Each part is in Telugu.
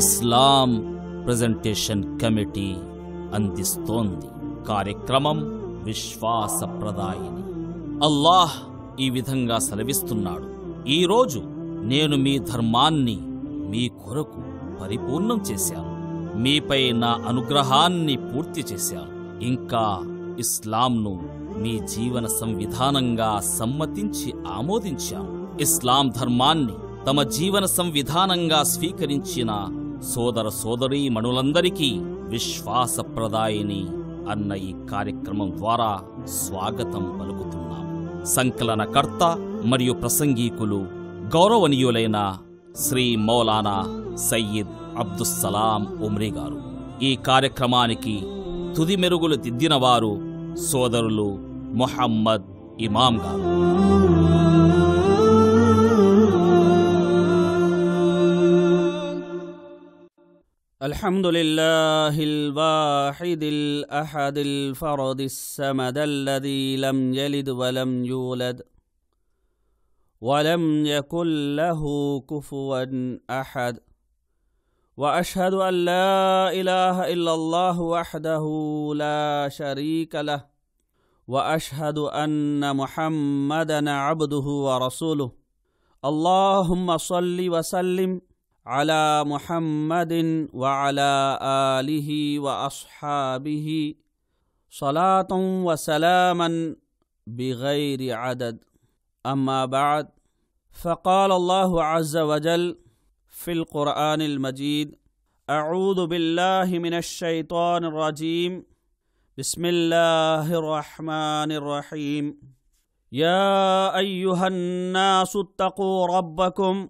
ఇస్లాం ప్రజెంటేషన్ కమిటీ అందిస్తోంది కార్యక్రమం విశ్వాసప్రదాయిని అల్లాహ్ ఈ విధంగా సెలవిస్తున్నాడు ఈరోజు నేను మీ ధర్మాన్ని మీ కొరకు పరిపూర్ణం చేశాను మీపై నా అనుగ్రహాన్ని పూర్తి చేశాను ఇంకా ఇస్లాంను మీ జీవన సంవిధానంగా సమ్మతించి ఆమోదించాను ఇస్లాం ధర్మాన్ని తమ జీవన సంవిధానంగా స్వీకరించిన సోదర సోదరీ మణులందరికీ విశ్వాసప్రదాయిని అన్న ఈ కార్యక్రమం ద్వారా స్వాగతం పలుకుతున్నాం సంకలనకర్త మరియు ప్రసంగీకులు గౌరవనీయులైన శ్రీ మౌలానా సయ్యద్ అబ్దుస్సలాం ఉమ్రీ గారు ఈ కార్యక్రమానికి తుది మెరుగులు దిద్దినవారు సోదరులు మొహమ్మద్ ఇమాం గారు الحمد لله الواحد الأحد الفرد السمد الذي لم يلد ولم يولد ولم يكن له كفوا أحد وأشهد أن لا إله إلا الله وحده لا شريك له وأشهد أن محمدا عبده ورسوله اللهم صل وسلم على محمد وعلى آله وأصحابه صلاة وسلاما بغير عدد أما بعد فقال الله عز وجل في القرآن المجيد أعوذ بالله من الشيطان الرجيم بسم الله الرحمن الرحيم يا أيها الناس اتقوا ربكم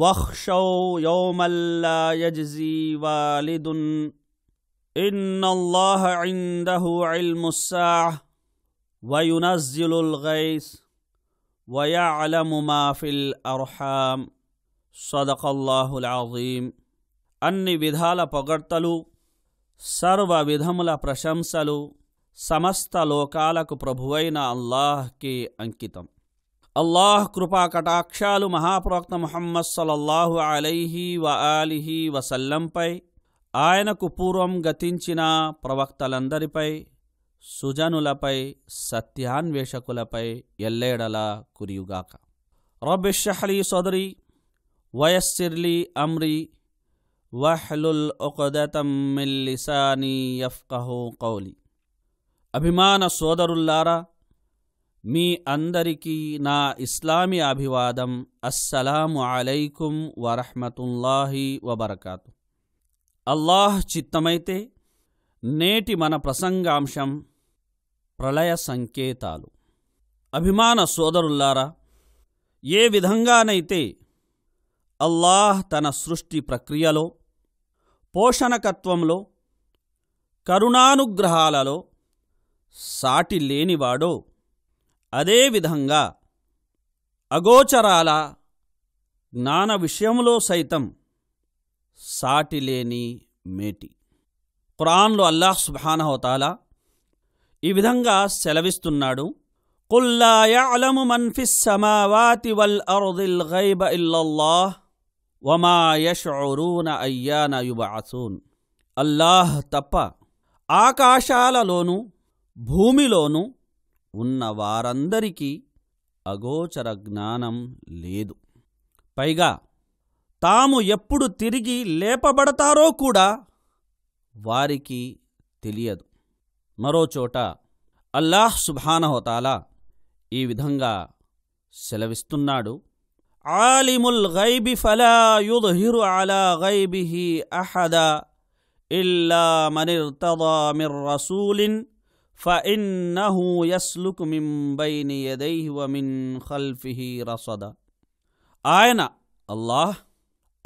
واخشوا يوما لا يجزي والد إن الله عنده علم الساعة وينزل الغيث ويعلم ما في الأرحام صدق الله العظيم అన్ని విధాల పొగడ్తలు సర్వ విధముల ప్రశంసలు సమస్త లోకాలకు ప్రభువైన అల్లాహ్కి అంకితం అల్లాహ్ కృపా కటాక్షాలు మహాప్రవక్త ముహమ్మద్ సలల్లాహు అలైహి వ అలిహి వసల్లంపై ఆయనకు పూర్వం గతించిన ప్రవక్తలందరిపై సుజనులపై సత్యాన్వేషకులపై ఎల్లేడలా కురియుగాక రబ్బిషహ్లీ సోదరి వయస్సిర్లీ అమ్రి వహ్లుల్ ఒకదతం మిల్లిసానీ కౌలి అభిమాన సోదరుల్లారా మీ అందరికీ నా ఇస్లామీ అభివాదం అస్సలాము అలైకుం వరహ్మతుల్లాహి వబర్కాతు అల్లాహ్ చిత్తమైతే నేటి మన ప్రసంగాంశం ప్రళయ సంకేతాలు అభిమాన సోదరుల్లారా ఏ విధంగానైతే అల్లాహ్ తన సృష్టి ప్రక్రియలో పోషణకత్వంలో కరుణానుగ్రహాలలో సాటి లేనివాడో అదేవిధంగా అగోచరాల జ్ఞాన విషయంలో సైతం సాటిలేని మేటి ఖురాన్లో అల్లాహ్ సుబానహోతాలా ఈ విధంగా సెలవిస్తున్నాడు మన్ఫిస్ యుబాసూన్ అల్లాహ్ తప్ప ఆకాశాలలోనూ భూమిలోనూ ఉన్న వారందరికీ అగోచర జ్ఞానం లేదు పైగా తాము ఎప్పుడు తిరిగి లేపబడతారో కూడా వారికి తెలియదు మరోచోట అల్లాహ్ సుభానహోతాలా ఈ విధంగా సెలవిస్తున్నాడు ఆలిముల్ గైబి ఫలా యుద్హిరు అలా గైబిహి అహద ఇల్లా మనిర్తదా మిర్ రసూలిన్ ఫఇన్నహు యస్లుకు మిం బైని యదైహి వ మిన్ ఖల్ఫిహి రసద ఆయన అల్లాహ్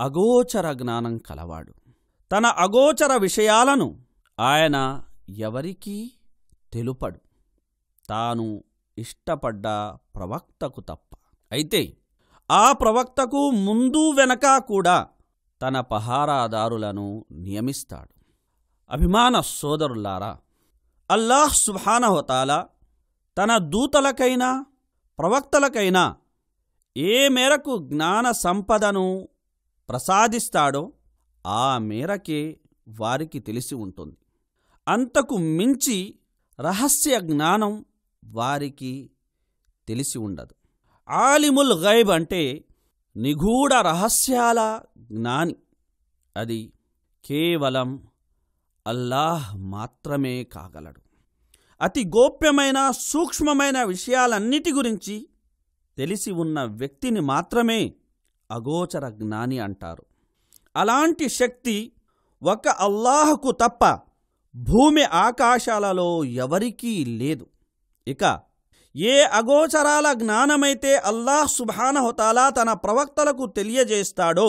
అగోచర జ్ఞానం కలవాడు తన అగోచర విషయాలను ఆయన ఎవరికీ తెలుపడు తాను ఇష్టపడ్డ ప్రవక్తకు తప్ప అయితే ఆ ప్రవక్తకు ముందు వెనక కూడా తన పహారాదారులను నియమిస్తాడు అభిమాన సోదరులారా అల్లాహ్ సుభానహోతాల తన దూతలకైనా ప్రవక్తలకైనా ఏ మేరకు జ్ఞాన సంపదను ప్రసాదిస్తాడో ఆ మేరకే వారికి తెలిసి ఉంటుంది అంతకు మించి రహస్య జ్ఞానం వారికి తెలిసి ఉండదు ఆలిముల్ గైబ్ అంటే నిగూఢ రహస్యాల జ్ఞాని అది కేవలం అల్లాహ్ మాత్రమే కాగలడు అతి గోప్యమైన సూక్ష్మమైన విషయాలన్నిటి గురించి తెలిసి ఉన్న వ్యక్తిని మాత్రమే అగోచర జ్ఞాని అంటారు అలాంటి శక్తి ఒక అల్లాహకు తప్ప భూమి ఆకాశాలలో ఎవరికీ లేదు ఇక ఏ అగోచరాల జ్ఞానమైతే అల్లాహ్ సుభానహుతాలా తన ప్రవక్తలకు తెలియజేస్తాడో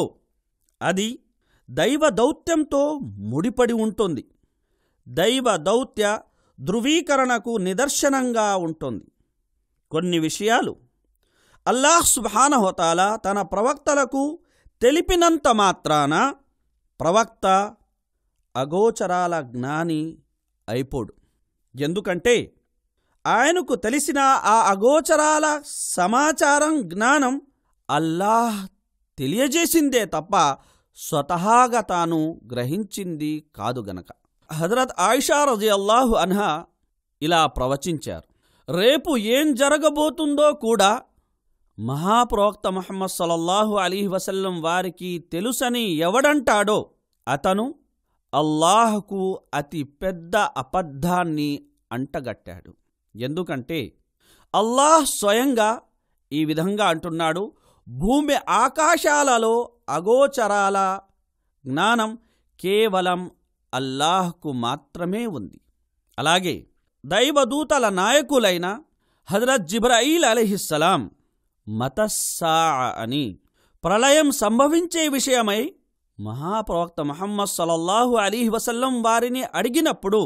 అది దైవ దౌత్యంతో ముడిపడి ఉంటుంది దైవ దౌత్య ధృవీకరణకు నిదర్శనంగా ఉంటుంది కొన్ని విషయాలు అల్లాహ్ సుభానహోతాల తన ప్రవక్తలకు తెలిపినంత మాత్రాన ప్రవక్త అగోచరాల జ్ఞాని అయిపోడు ఎందుకంటే ఆయనకు తెలిసిన ఆ అగోచరాల సమాచారం జ్ఞానం అల్లాహ్ తెలియజేసిందే తప్ప స్వతహాగా తాను గ్రహించింది కాదు గనక హజరత్ ఆయిషా రజి అల్లాహు అన్హా ఇలా ప్రవచించారు రేపు ఏం జరగబోతుందో కూడా మహాప్రవక్త మహమ్మద్ సలల్లాహు అలీహి వసల్లం వారికి తెలుసని ఎవడంటాడో అతను అల్లాహకు అతి పెద్ద అబద్ధాన్ని అంటగట్టాడు ఎందుకంటే అల్లాహ్ స్వయంగా ఈ విధంగా అంటున్నాడు భూమి ఆకాశాలలో అగోచరాల జ్ఞానం కేవలం అల్లాహ్కు మాత్రమే ఉంది అలాగే దైవదూతల నాయకులైన హజరత్ జిబ్రాయిల్ అలీహిస్సలాం మతస్సా అని ప్రళయం సంభవించే విషయమై మహాప్రవక్త మహమ్మద్ సలల్లాహు అలీహి వసల్లం వారిని అడిగినప్పుడు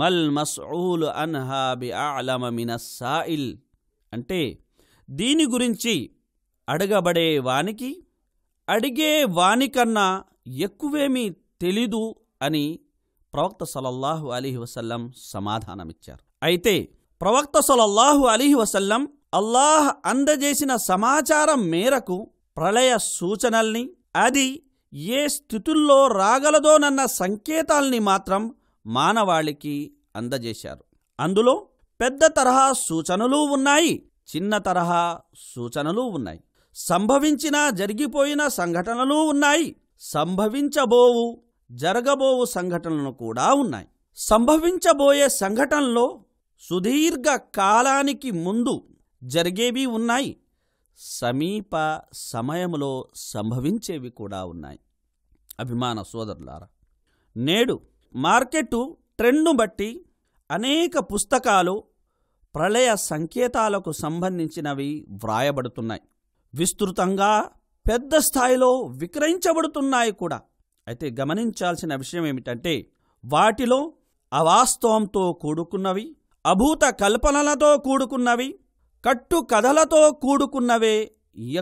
మల్ మసూల్ అన్హాబి అలమ మినస్సాయిల్ అంటే దీని గురించి అడగబడే వానికి అడిగే వానికన్నా ఎక్కువేమీ తెలీదు అని ప్రవక్త సలల్లాహు అలీహి వసల్లం సమాధానమిచ్చారు అయితే ప్రవక్త సలల్లాహు అలీహి వసల్లం అల్లాహ్ అందజేసిన సమాచారం మేరకు ప్రళయ సూచనల్ని అది ఏ స్థితుల్లో రాగలదోనన్న సంకేతాల్ని మాత్రం మానవాళికి అందజేశారు అందులో పెద్ద తరహా సూచనలు ఉన్నాయి చిన్న తరహా సూచనలు ఉన్నాయి సంభవించిన జరిగిపోయిన సంఘటనలు ఉన్నాయి సంభవించబోవు జరగబోవు సంఘటనలు కూడా ఉన్నాయి సంభవించబోయే సంఘటనలో సుదీర్ఘ కాలానికి ముందు జరిగేవి ఉన్నాయి సమీప సమయంలో సంభవించేవి కూడా ఉన్నాయి అభిమాన సోదరులారా నేడు మార్కెట్టు ట్రెండ్ను బట్టి అనేక పుస్తకాలు ప్రళయ సంకేతాలకు సంబంధించినవి వ్రాయబడుతున్నాయి విస్తృతంగా పెద్ద స్థాయిలో విక్రయించబడుతున్నాయి కూడా అయితే గమనించాల్సిన విషయం ఏమిటంటే వాటిలో అవాస్తవంతో కూడుకున్నవి అభూత కల్పనలతో కూడుకున్నవి కట్టు కథలతో కూడుకున్నవే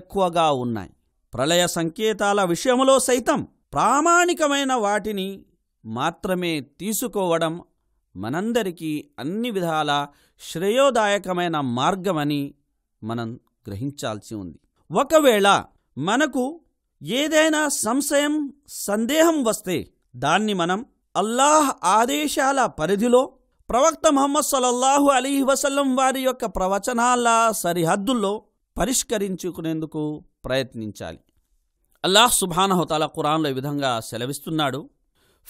ఎక్కువగా ఉన్నాయి ప్రళయ సంకేతాల విషయంలో సైతం ప్రామాణికమైన వాటిని మాత్రమే తీసుకోవడం మనందరికీ అన్ని విధాల శ్రేయోదాయకమైన మార్గమని మనం గ్రహించాల్సి ఉంది ఒకవేళ మనకు ఏదైనా సంశయం సందేహం వస్తే దాన్ని మనం అల్లాహ్ ఆదేశాల పరిధిలో ప్రవక్త మహమ్మద్ సలల్లాహు అలీ వసల్లం వారి యొక్క ప్రవచనాల సరిహద్దుల్లో పరిష్కరించుకునేందుకు ప్రయత్నించాలి అల్లాహ్ సుబానహోతాల ఖురాన్లో ఈ విధంగా సెలవిస్తున్నాడు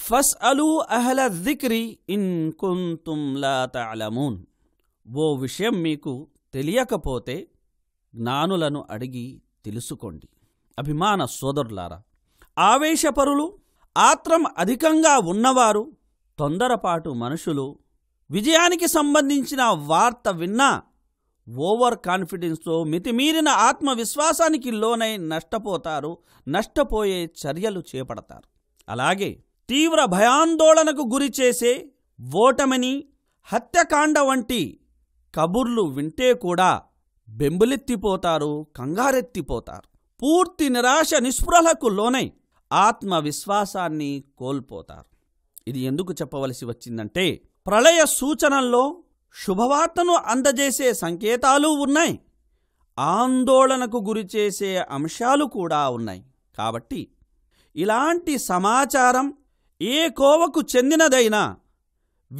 ఫస్ అలు అహల దిక్రి ఇన్ కుంతుం లా తలమూన్ ఓ విషయం మీకు తెలియకపోతే జ్ఞానులను అడిగి తెలుసుకోండి అభిమాన సోదరులారా ఆవేశపరులు ఆత్రం అధికంగా ఉన్నవారు తొందరపాటు మనుషులు విజయానికి సంబంధించిన వార్త విన్నా ఓవర్ కాన్ఫిడెన్స్తో మితిమీరిన ఆత్మవిశ్వాసానికి లోనై నష్టపోతారు నష్టపోయే చర్యలు చేపడతారు అలాగే తీవ్ర భయాందోళనకు గురి చేసే ఓటమని హత్యకాండ వంటి కబుర్లు వింటే కూడా బెంబులెత్తిపోతారు కంగారెత్తిపోతారు పూర్తి నిరాశ నిస్పృహలకు లోనై ఆత్మవిశ్వాసాన్ని కోల్పోతారు ఇది ఎందుకు చెప్పవలసి వచ్చిందంటే ప్రళయ సూచనల్లో శుభవార్తను అందజేసే సంకేతాలు ఉన్నాయి ఆందోళనకు గురిచేసే అంశాలు కూడా ఉన్నాయి కాబట్టి ఇలాంటి సమాచారం ఏ కోవకు చెందినదైనా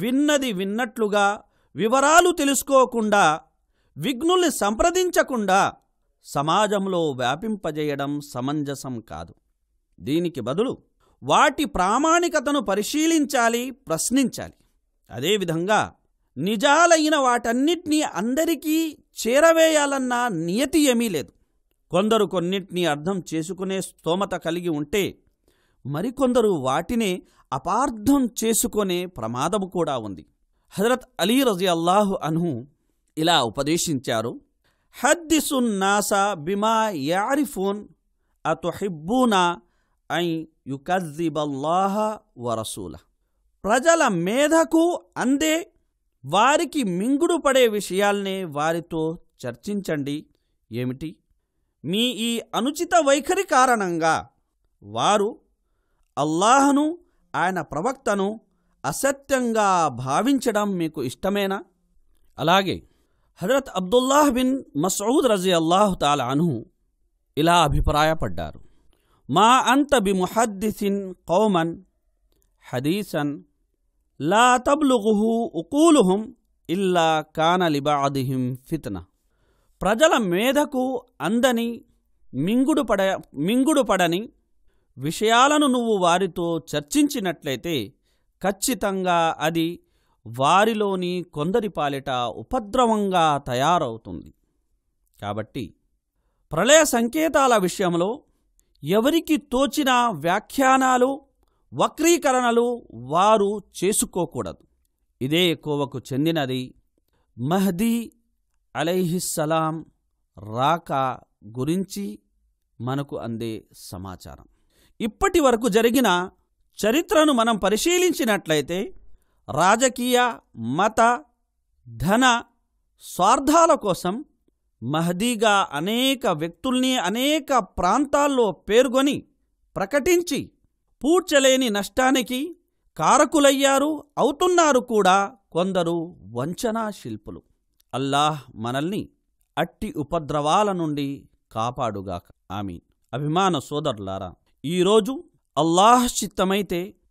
విన్నది విన్నట్లుగా వివరాలు తెలుసుకోకుండా విఘ్నుల్ని సంప్రదించకుండా సమాజంలో వ్యాపింపజేయడం సమంజసం కాదు దీనికి బదులు వాటి ప్రామాణికతను పరిశీలించాలి ప్రశ్నించాలి అదేవిధంగా నిజాలైన వాటన్నిటినీ అందరికీ చేరవేయాలన్న నియతి ఏమీ లేదు కొందరు కొన్నిటిని అర్థం చేసుకునే స్తోమత కలిగి ఉంటే మరికొందరు వాటినే అపార్థం చేసుకునే ప్రమాదము కూడా ఉంది హజరత్ అలీ రజి అల్లాహు అన్హు ఇలా ఉపదేశించారు హద్దిసున్ నాసా బిమా యారిఫూన్ అతుహిబ్బూనా ఐ యుకజ్జిబల్లాహ వరసూల ప్రజల మేధకు అందే వారికి మింగుడు పడే విషయాల్నే వారితో చర్చించండి ఏమిటి మీ ఈ అనుచిత వైఖరి కారణంగా వారు అల్లాహను ఆయన ప్రవక్తను అసత్యంగా భావించడం మీకు ఇష్టమేనా అలాగే హజరత్ అబ్దుల్లాహ్ బిన్ మసూద్ రజీ అల్లాహు తాలాను ఇలా అభిప్రాయపడ్డారు మా అంత బి ముహద్దిసిన్ కౌమన్ హదీసన్ లా తబ్లుగుహు ఉకూలుహుం ఇల్లా కానలిబాదిహిం ఫిత్న ప్రజల మేధకు అందని మింగుడు పడ మింగుడు పడని విషయాలను నువ్వు వారితో చర్చించినట్లయితే ఖచ్చితంగా అది వారిలోని కొందరి పాలిట ఉపద్రవంగా తయారవుతుంది కాబట్టి ప్రళయ సంకేతాల విషయంలో ఎవరికి తోచిన వ్యాఖ్యానాలు వక్రీకరణలు వారు చేసుకోకూడదు ఇదే ఎక్కువకు చెందినది మహదీ అలైహిస్సలాం రాక గురించి మనకు అందే సమాచారం ఇప్పటి వరకు జరిగిన చరిత్రను మనం పరిశీలించినట్లయితే రాజకీయ మత ధన స్వార్థాల కోసం మహదీగా అనేక వ్యక్తుల్ని అనేక ప్రాంతాల్లో పేర్కొని ప్రకటించి పూడ్చలేని నష్టానికి కారకులయ్యారు అవుతున్నారు కూడా కొందరు వంచనా శిల్పులు అల్లాహ్ మనల్ని అట్టి ఉపద్రవాల నుండి కాపాడుగాక ఆమీన్ అభిమాన సోదరులారా ఈరోజు అల్లాహ్ చిత్తమైతే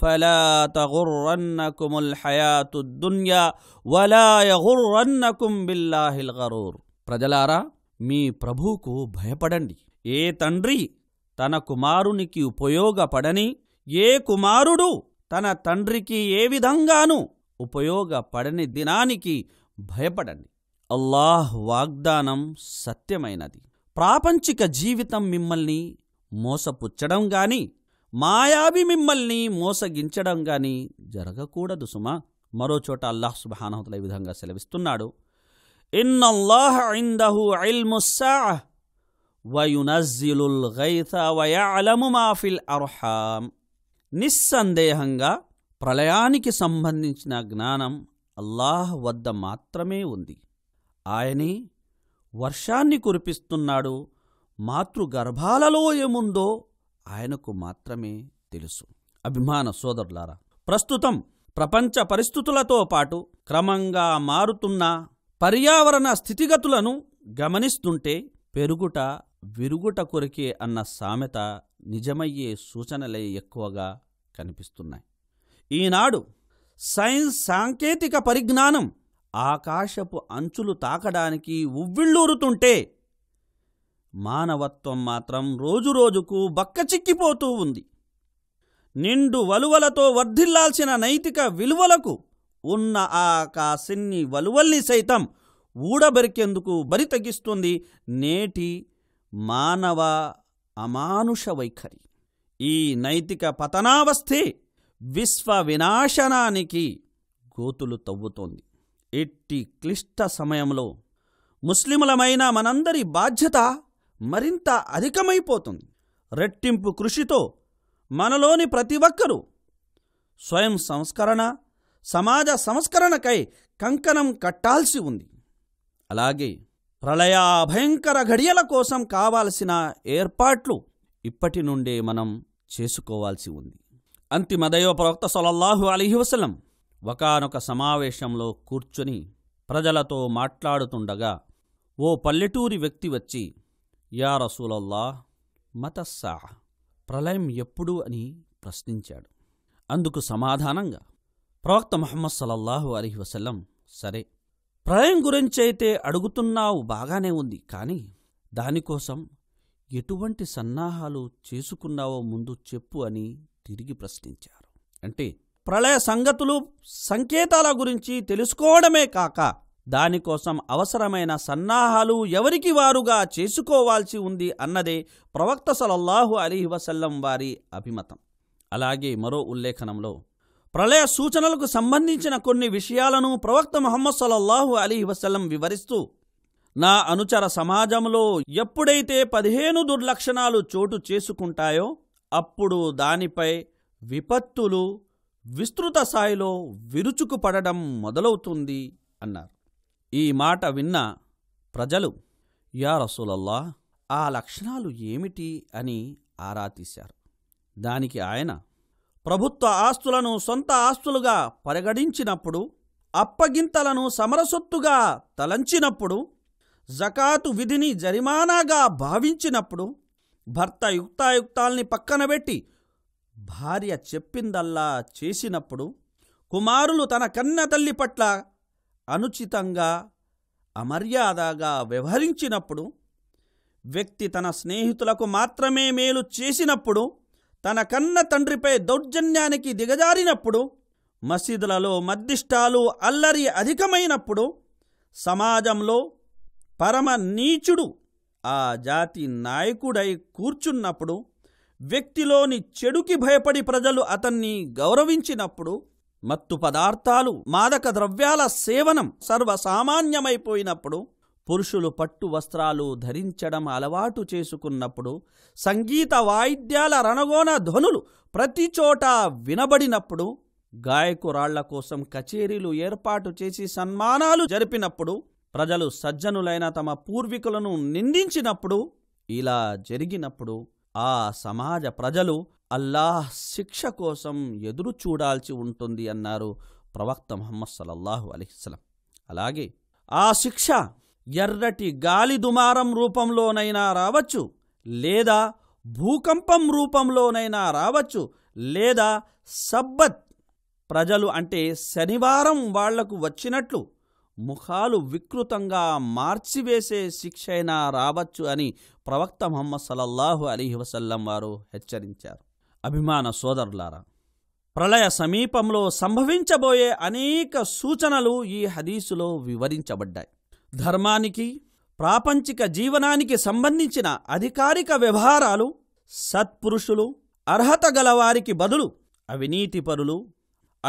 فلا تغرنكم الحياة الدنيا ولا يغرنكم بالله الغرور ప్రజలారా మీ ప్రభువుకు భయపడండి ఏ తండ్రి తన కుమారునికి ఉపయోగపడని ఏ కుమారుడు తన తండ్రికి ఏ విధంగానూ ఉపయోగపడని దినానికి భయపడండి అల్లాహ్ వాగ్దానం సత్యమైనది ప్రాపంచిక జీవితం మిమ్మల్ని మోసపుచ్చడం గాని మాయావి మిమ్మల్ని మోసగించడం కానీ జరగకూడదు సుమా మరో చోట అల్లాహ్ సుబానహతల ఈ విధంగా సెలవిస్తున్నాడు నిస్సందేహంగా ప్రళయానికి సంబంధించిన జ్ఞానం అల్లాహ్ వద్ద మాత్రమే ఉంది ఆయనే వర్షాన్ని కురిపిస్తున్నాడు మాతృగర్భాలలో ఏముందో ఆయనకు మాత్రమే తెలుసు అభిమాన సోదరులారా ప్రస్తుతం ప్రపంచ పరిస్థితులతో పాటు క్రమంగా మారుతున్న పర్యావరణ స్థితిగతులను గమనిస్తుంటే పెరుగుట విరుగుట కొరికే అన్న సామెత నిజమయ్యే సూచనలే ఎక్కువగా కనిపిస్తున్నాయి ఈనాడు సైన్స్ సాంకేతిక పరిజ్ఞానం ఆకాశపు అంచులు తాకడానికి ఉవ్విళ్ళూరుతుంటే మానవత్వం మాత్రం రోజురోజుకు బక్కచిక్కిపోతూ ఉంది నిండు వలువలతో వర్ధిల్లాల్సిన నైతిక విలువలకు ఉన్న ఆ కాసిన్ని వలువల్ని సైతం ఊడబెరికేందుకు బరి తగ్గిస్తుంది నేటి మానవ అమానుష వైఖరి ఈ నైతిక పతనావస్థే విశ్వ వినాశనానికి గోతులు తవ్వుతోంది ఎట్టి క్లిష్ట సమయంలో ముస్లిములమైన మనందరి బాధ్యత మరింత అధికమైపోతుంది రెట్టింపు కృషితో మనలోని ప్రతి ఒక్కరూ స్వయం సంస్కరణ సమాజ సంస్కరణకై కంకణం కట్టాల్సి ఉంది అలాగే ప్రళయాభయంకర భయంకర ఘడియల కోసం కావాల్సిన ఏర్పాట్లు ఇప్పటి నుండే మనం చేసుకోవాల్సి ఉంది అంతిమ దైవ ప్రవక్త సొలల్లాహు అలీ వసలం ఒకనొక సమావేశంలో కూర్చుని ప్రజలతో మాట్లాడుతుండగా ఓ పల్లెటూరి వ్యక్తి వచ్చి యా రసూలల్లా మతస్సా ప్రళయం ఎప్పుడు అని ప్రశ్నించాడు అందుకు సమాధానంగా ప్రవక్త మహమ్మద్ సలల్లాహు అలీ సరే ప్రళయం గురించైతే అడుగుతున్నావు బాగానే ఉంది కానీ దానికోసం ఎటువంటి సన్నాహాలు చేసుకున్నావో ముందు చెప్పు అని తిరిగి ప్రశ్నించారు అంటే ప్రళయ సంగతులు సంకేతాల గురించి తెలుసుకోవడమే కాక దానికోసం అవసరమైన సన్నాహాలు ఎవరికి వారుగా చేసుకోవాల్సి ఉంది అన్నదే ప్రవక్త సలల్లాహు అలీ వసల్లం వారి అభిమతం అలాగే మరో ఉల్లేఖనంలో ప్రళయ సూచనలకు సంబంధించిన కొన్ని విషయాలను ప్రవక్త మహమ్మద్ సలల్లాహు అలీ వసల్లం వివరిస్తూ నా అనుచర సమాజంలో ఎప్పుడైతే పదిహేను దుర్లక్షణాలు చోటు చేసుకుంటాయో అప్పుడు దానిపై విపత్తులు విస్తృత స్థాయిలో విరుచుకుపడడం మొదలవుతుంది అన్నారు ఈ మాట విన్న ప్రజలు యా రసూలల్లా ఆ లక్షణాలు ఏమిటి అని ఆరా తీశారు దానికి ఆయన ప్రభుత్వ ఆస్తులను సొంత ఆస్తులుగా పరిగణించినప్పుడు అప్పగింతలను సమరసొత్తుగా తలంచినప్పుడు జకాతు విధిని జరిమానాగా భావించినప్పుడు భర్త యుక్తాయుక్తాల్ని పక్కనబెట్టి భార్య చెప్పిందల్లా చేసినప్పుడు కుమారులు తన కన్న తల్లి పట్ల అనుచితంగా అమర్యాదగా వ్యవహరించినప్పుడు వ్యక్తి తన స్నేహితులకు మాత్రమే మేలు చేసినప్పుడు తన కన్న తండ్రిపై దౌర్జన్యానికి దిగజారినప్పుడు మసీదులలో మద్దిష్టాలు అల్లరి అధికమైనప్పుడు సమాజంలో పరమ నీచుడు ఆ జాతి నాయకుడై కూర్చున్నప్పుడు వ్యక్తిలోని చెడుకి భయపడి ప్రజలు అతన్ని గౌరవించినప్పుడు మత్తు పదార్థాలు మాదక ద్రవ్యాల సేవనం సర్వసామాన్యమైపోయినప్పుడు పురుషులు పట్టు వస్త్రాలు ధరించడం అలవాటు చేసుకున్నప్పుడు సంగీత వాయిద్యాల రణగోణ ధ్వనులు ప్రతి చోట వినబడినప్పుడు గాయకురాళ్ల కోసం కచేరీలు ఏర్పాటు చేసి సన్మానాలు జరిపినప్పుడు ప్రజలు సజ్జనులైన తమ పూర్వీకులను నిందించినప్పుడు ఇలా జరిగినప్పుడు ఆ సమాజ ప్రజలు అల్లాహ్ శిక్ష కోసం ఎదురు చూడాల్సి ఉంటుంది అన్నారు ప్రవక్త మహమ్మద్ సలల్లాహు అలీస్లం అలాగే ఆ శిక్ష ఎర్రటి గాలి దుమారం రూపంలోనైనా రావచ్చు లేదా భూకంపం రూపంలోనైనా రావచ్చు లేదా సబ్బత్ ప్రజలు అంటే శనివారం వాళ్లకు వచ్చినట్లు ముఖాలు వికృతంగా మార్చివేసే శిక్ష అయినా రావచ్చు అని ప్రవక్త మొహమ్మద్ సలల్లాహు అలీ వసల్లం వారు హెచ్చరించారు అభిమాన సోదరులారా ప్రళయ సమీపంలో సంభవించబోయే అనేక సూచనలు ఈ హదీసులో వివరించబడ్డాయి ధర్మానికి ప్రాపంచిక జీవనానికి సంబంధించిన అధికారిక వ్యవహారాలు సత్పురుషులు అర్హత గలవారికి బదులు అవినీతిపరులు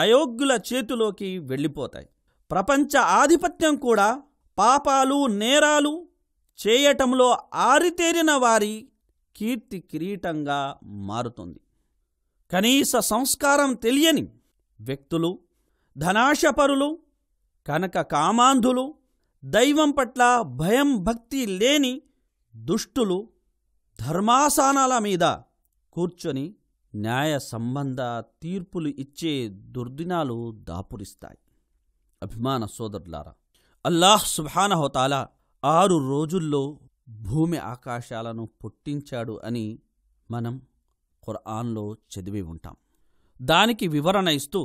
అయోగ్యుల చేతిలోకి వెళ్ళిపోతాయి ప్రపంచ ఆధిపత్యం కూడా పాపాలు నేరాలు చేయటంలో ఆరితేరిన వారి కీర్తి కిరీటంగా మారుతుంది కనీస సంస్కారం తెలియని వ్యక్తులు ధనాశపరులు కనక కామాంధులు దైవం పట్ల భయం భక్తి లేని దుష్టులు ధర్మాసానాల మీద కూర్చొని న్యాయ సంబంధ తీర్పులు ఇచ్చే దుర్దినాలు దాపురిస్తాయి అభిమాన సోదరులారా అల్లాహ్ సుభానహోతాలా ఆరు రోజుల్లో భూమి ఆకాశాలను పుట్టించాడు అని మనం ఖురాన్లో చదివి ఉంటాం దానికి వివరణ ఇస్తూ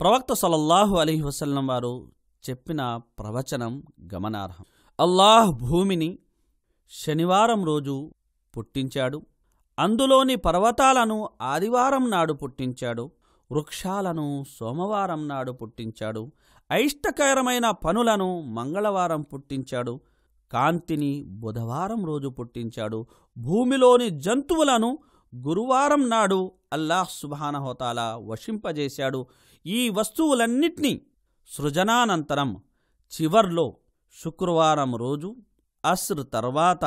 ప్రవక్త సలల్లాహు అలీ వసల్లం వారు చెప్పిన ప్రవచనం గమనార్హం అల్లాహ్ భూమిని శనివారం రోజు పుట్టించాడు అందులోని పర్వతాలను ఆదివారం నాడు పుట్టించాడు వృక్షాలను సోమవారం నాడు పుట్టించాడు అయిష్టకరమైన పనులను మంగళవారం పుట్టించాడు కాంతిని బుధవారం రోజు పుట్టించాడు భూమిలోని జంతువులను గురువారం నాడు అల్లాహ్ సుభానహోతాలా వశింపజేశాడు ఈ వస్తువులన్నిటినీ సృజనానంతరం చివర్లో శుక్రవారం రోజు అస్ర్ తర్వాత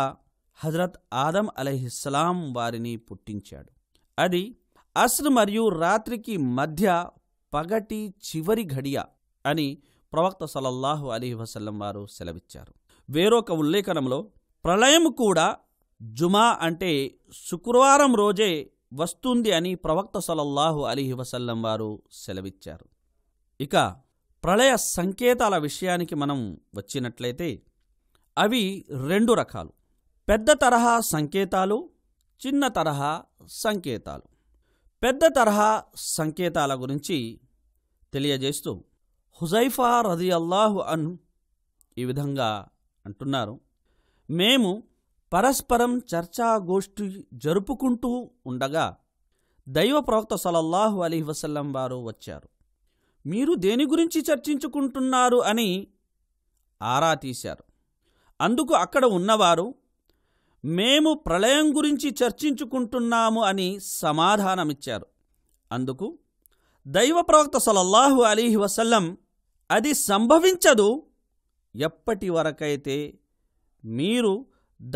హజరత్ ఆదం అలహిస్లాం వారిని పుట్టించాడు అది అస్ర్ మరియు రాత్రికి మధ్య పగటి చివరి ఘడియ అని ప్రవక్త సలల్లాహు అలీ వసల్లం వారు సెలవిచ్చారు వేరొక ఉల్లేఖనంలో ప్రళయం కూడా జుమా అంటే శుక్రవారం రోజే వస్తుంది అని ప్రవక్త సలల్లాహు అలీహి వసల్లం వారు సెలవిచ్చారు ఇక ప్రళయ సంకేతాల విషయానికి మనం వచ్చినట్లయితే అవి రెండు రకాలు పెద్ద తరహా సంకేతాలు చిన్న తరహా సంకేతాలు పెద్ద తరహా సంకేతాల గురించి తెలియజేస్తూ హుజైఫా రజియల్లాహు అన్ ఈ విధంగా అంటున్నారు మేము పరస్పరం చర్చాగోష్ఠి జరుపుకుంటూ ఉండగా దైవ ప్రవక్త సలల్లాహు అలీ వసల్లం వారు వచ్చారు మీరు దేని గురించి చర్చించుకుంటున్నారు అని ఆరా తీశారు అందుకు అక్కడ ఉన్నవారు మేము ప్రళయం గురించి చర్చించుకుంటున్నాము అని సమాధానమిచ్చారు అందుకు దైవ ప్రవక్త సలల్లాహు అలీహి వసల్లం అది సంభవించదు ఎప్పటి వరకైతే మీరు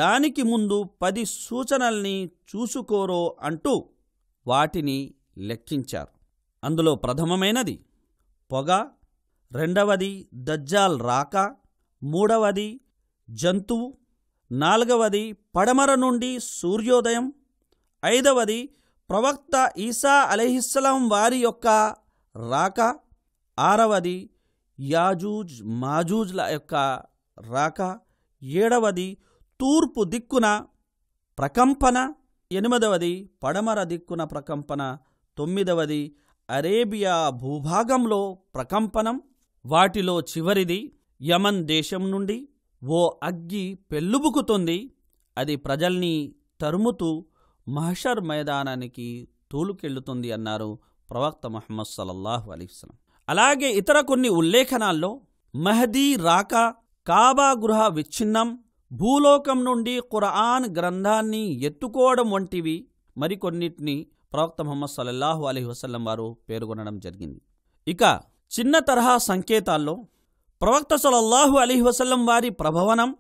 దానికి ముందు పది సూచనల్ని చూసుకోరో అంటూ వాటిని లెక్కించారు అందులో ప్రథమమైనది పొగ రెండవది దజ్జాల్ రాక మూడవది జంతువు నాలుగవది పడమర నుండి సూర్యోదయం ఐదవది ప్రవక్త ఈసా అలహిస్సలం వారి యొక్క రాక ఆరవది యాజూజ్ మాజూజ్ల యొక్క రాక ఏడవది తూర్పు దిక్కున ప్రకంపన ఎనిమిదవది పడమర దిక్కున ప్రకంపన తొమ్మిదవది అరేబియా భూభాగంలో ప్రకంపనం వాటిలో చివరిది యమన్ దేశం నుండి ఓ అగ్గి పెళ్ళుబుకుతుంది అది ప్రజల్ని తరుముతూ మహషర్ మైదానానికి తూలుకెళ్ళుతుంది అన్నారు ప్రవక్త మహమ్మద్ సలల్లాహు అలీస్లం అలాగే ఇతర కొన్ని ఉల్లేఖనాల్లో మహదీ రాక కాబా గృహ విచ్ఛిన్నం భూలోకం నుండి ఖురాన్ గ్రంథాన్ని ఎత్తుకోవడం వంటివి మరికొన్నిటిని ప్రవక్త మహమ్మద్ సల్లల్లాహు అలీ వసల్లం వారు పేర్కొనడం జరిగింది ఇక చిన్న తరహా సంకేతాల్లో ప్రవక్త సలల్లాహు అలీ వసల్లం వారి ప్రభవనం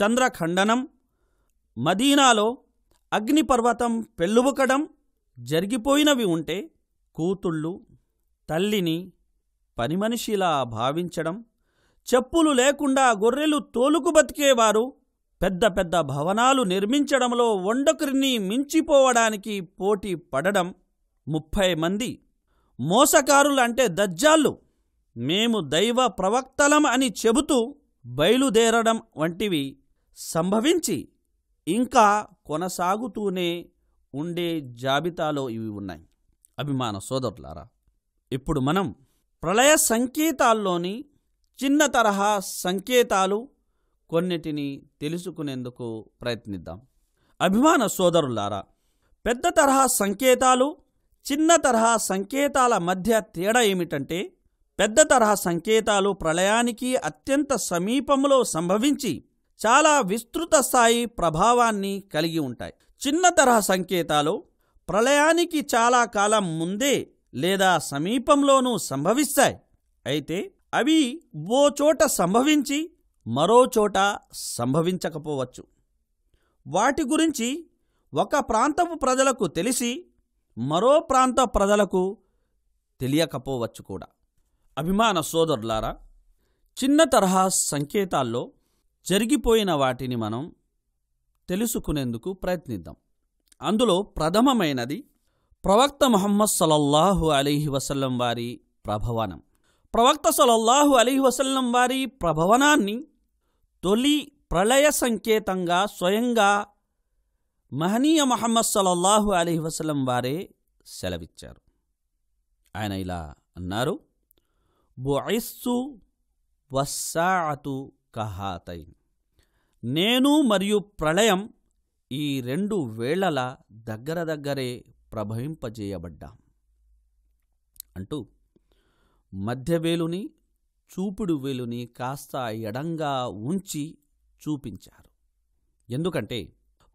చంద్రఖండనం మదీనాలో అగ్నిపర్వతం పెళ్ళుబుకడం జరిగిపోయినవి ఉంటే కూతుళ్ళు తల్లిని పనిమనిషిలా భావించడం చెప్పులు లేకుండా గొర్రెలు తోలుకు బతికేవారు పెద్ద పెద్ద భవనాలు నిర్మించడంలో వండొకరిని మించిపోవడానికి పోటీ పడడం ముప్పై మంది మోసకారులంటే దజ్జాళ్ళు మేము దైవ ప్రవక్తలం అని చెబుతూ బయలుదేరడం వంటివి సంభవించి ఇంకా కొనసాగుతూనే ఉండే జాబితాలో ఇవి ఉన్నాయి అభిమాన సోదరులారా ఇప్పుడు మనం ప్రళయ సంకేతాల్లోని చిన్న తరహా సంకేతాలు కొన్నిటిని తెలుసుకునేందుకు ప్రయత్నిద్దాం అభిమాన సోదరులారా పెద్ద తరహా సంకేతాలు చిన్న తరహా సంకేతాల మధ్య తేడా ఏమిటంటే పెద్ద తరహా సంకేతాలు ప్రళయానికి అత్యంత సమీపంలో సంభవించి చాలా విస్తృత స్థాయి ప్రభావాన్ని కలిగి ఉంటాయి చిన్న తరహా సంకేతాలు ప్రళయానికి చాలా కాలం ముందే లేదా సమీపంలోనూ సంభవిస్తాయి అయితే అవి ఓ చోట సంభవించి మరో చోట సంభవించకపోవచ్చు వాటి గురించి ఒక ప్రాంతపు ప్రజలకు తెలిసి మరో ప్రాంత ప్రజలకు తెలియకపోవచ్చు కూడా అభిమాన సోదరులారా చిన్న తరహా సంకేతాల్లో జరిగిపోయిన వాటిని మనం తెలుసుకునేందుకు ప్రయత్నిద్దాం అందులో ప్రథమమైనది ప్రవక్త మహమ్మద్ సలల్లాహు అలీహి వసల్లం వారి ప్రభవనం ప్రవక్త సొలల్లాహు అలీ వసల్లం వారి ప్రభవనాన్ని తొలి ప్రళయ సంకేతంగా స్వయంగా మహనీయ మహమ్మద్ సలల్లాహు అలీహసలం వసలం వారే సెలవిచ్చారు ఆయన ఇలా అన్నారు బుఐస్సు వస్సాతు కహాతై నేను మరియు ప్రళయం ఈ రెండు వేళల దగ్గర దగ్గరే ప్రభవింపజేయబడ్డాం అంటూ మధ్యవేలుని చూపుడు వేలుని కాస్త ఎడంగా ఉంచి చూపించారు ఎందుకంటే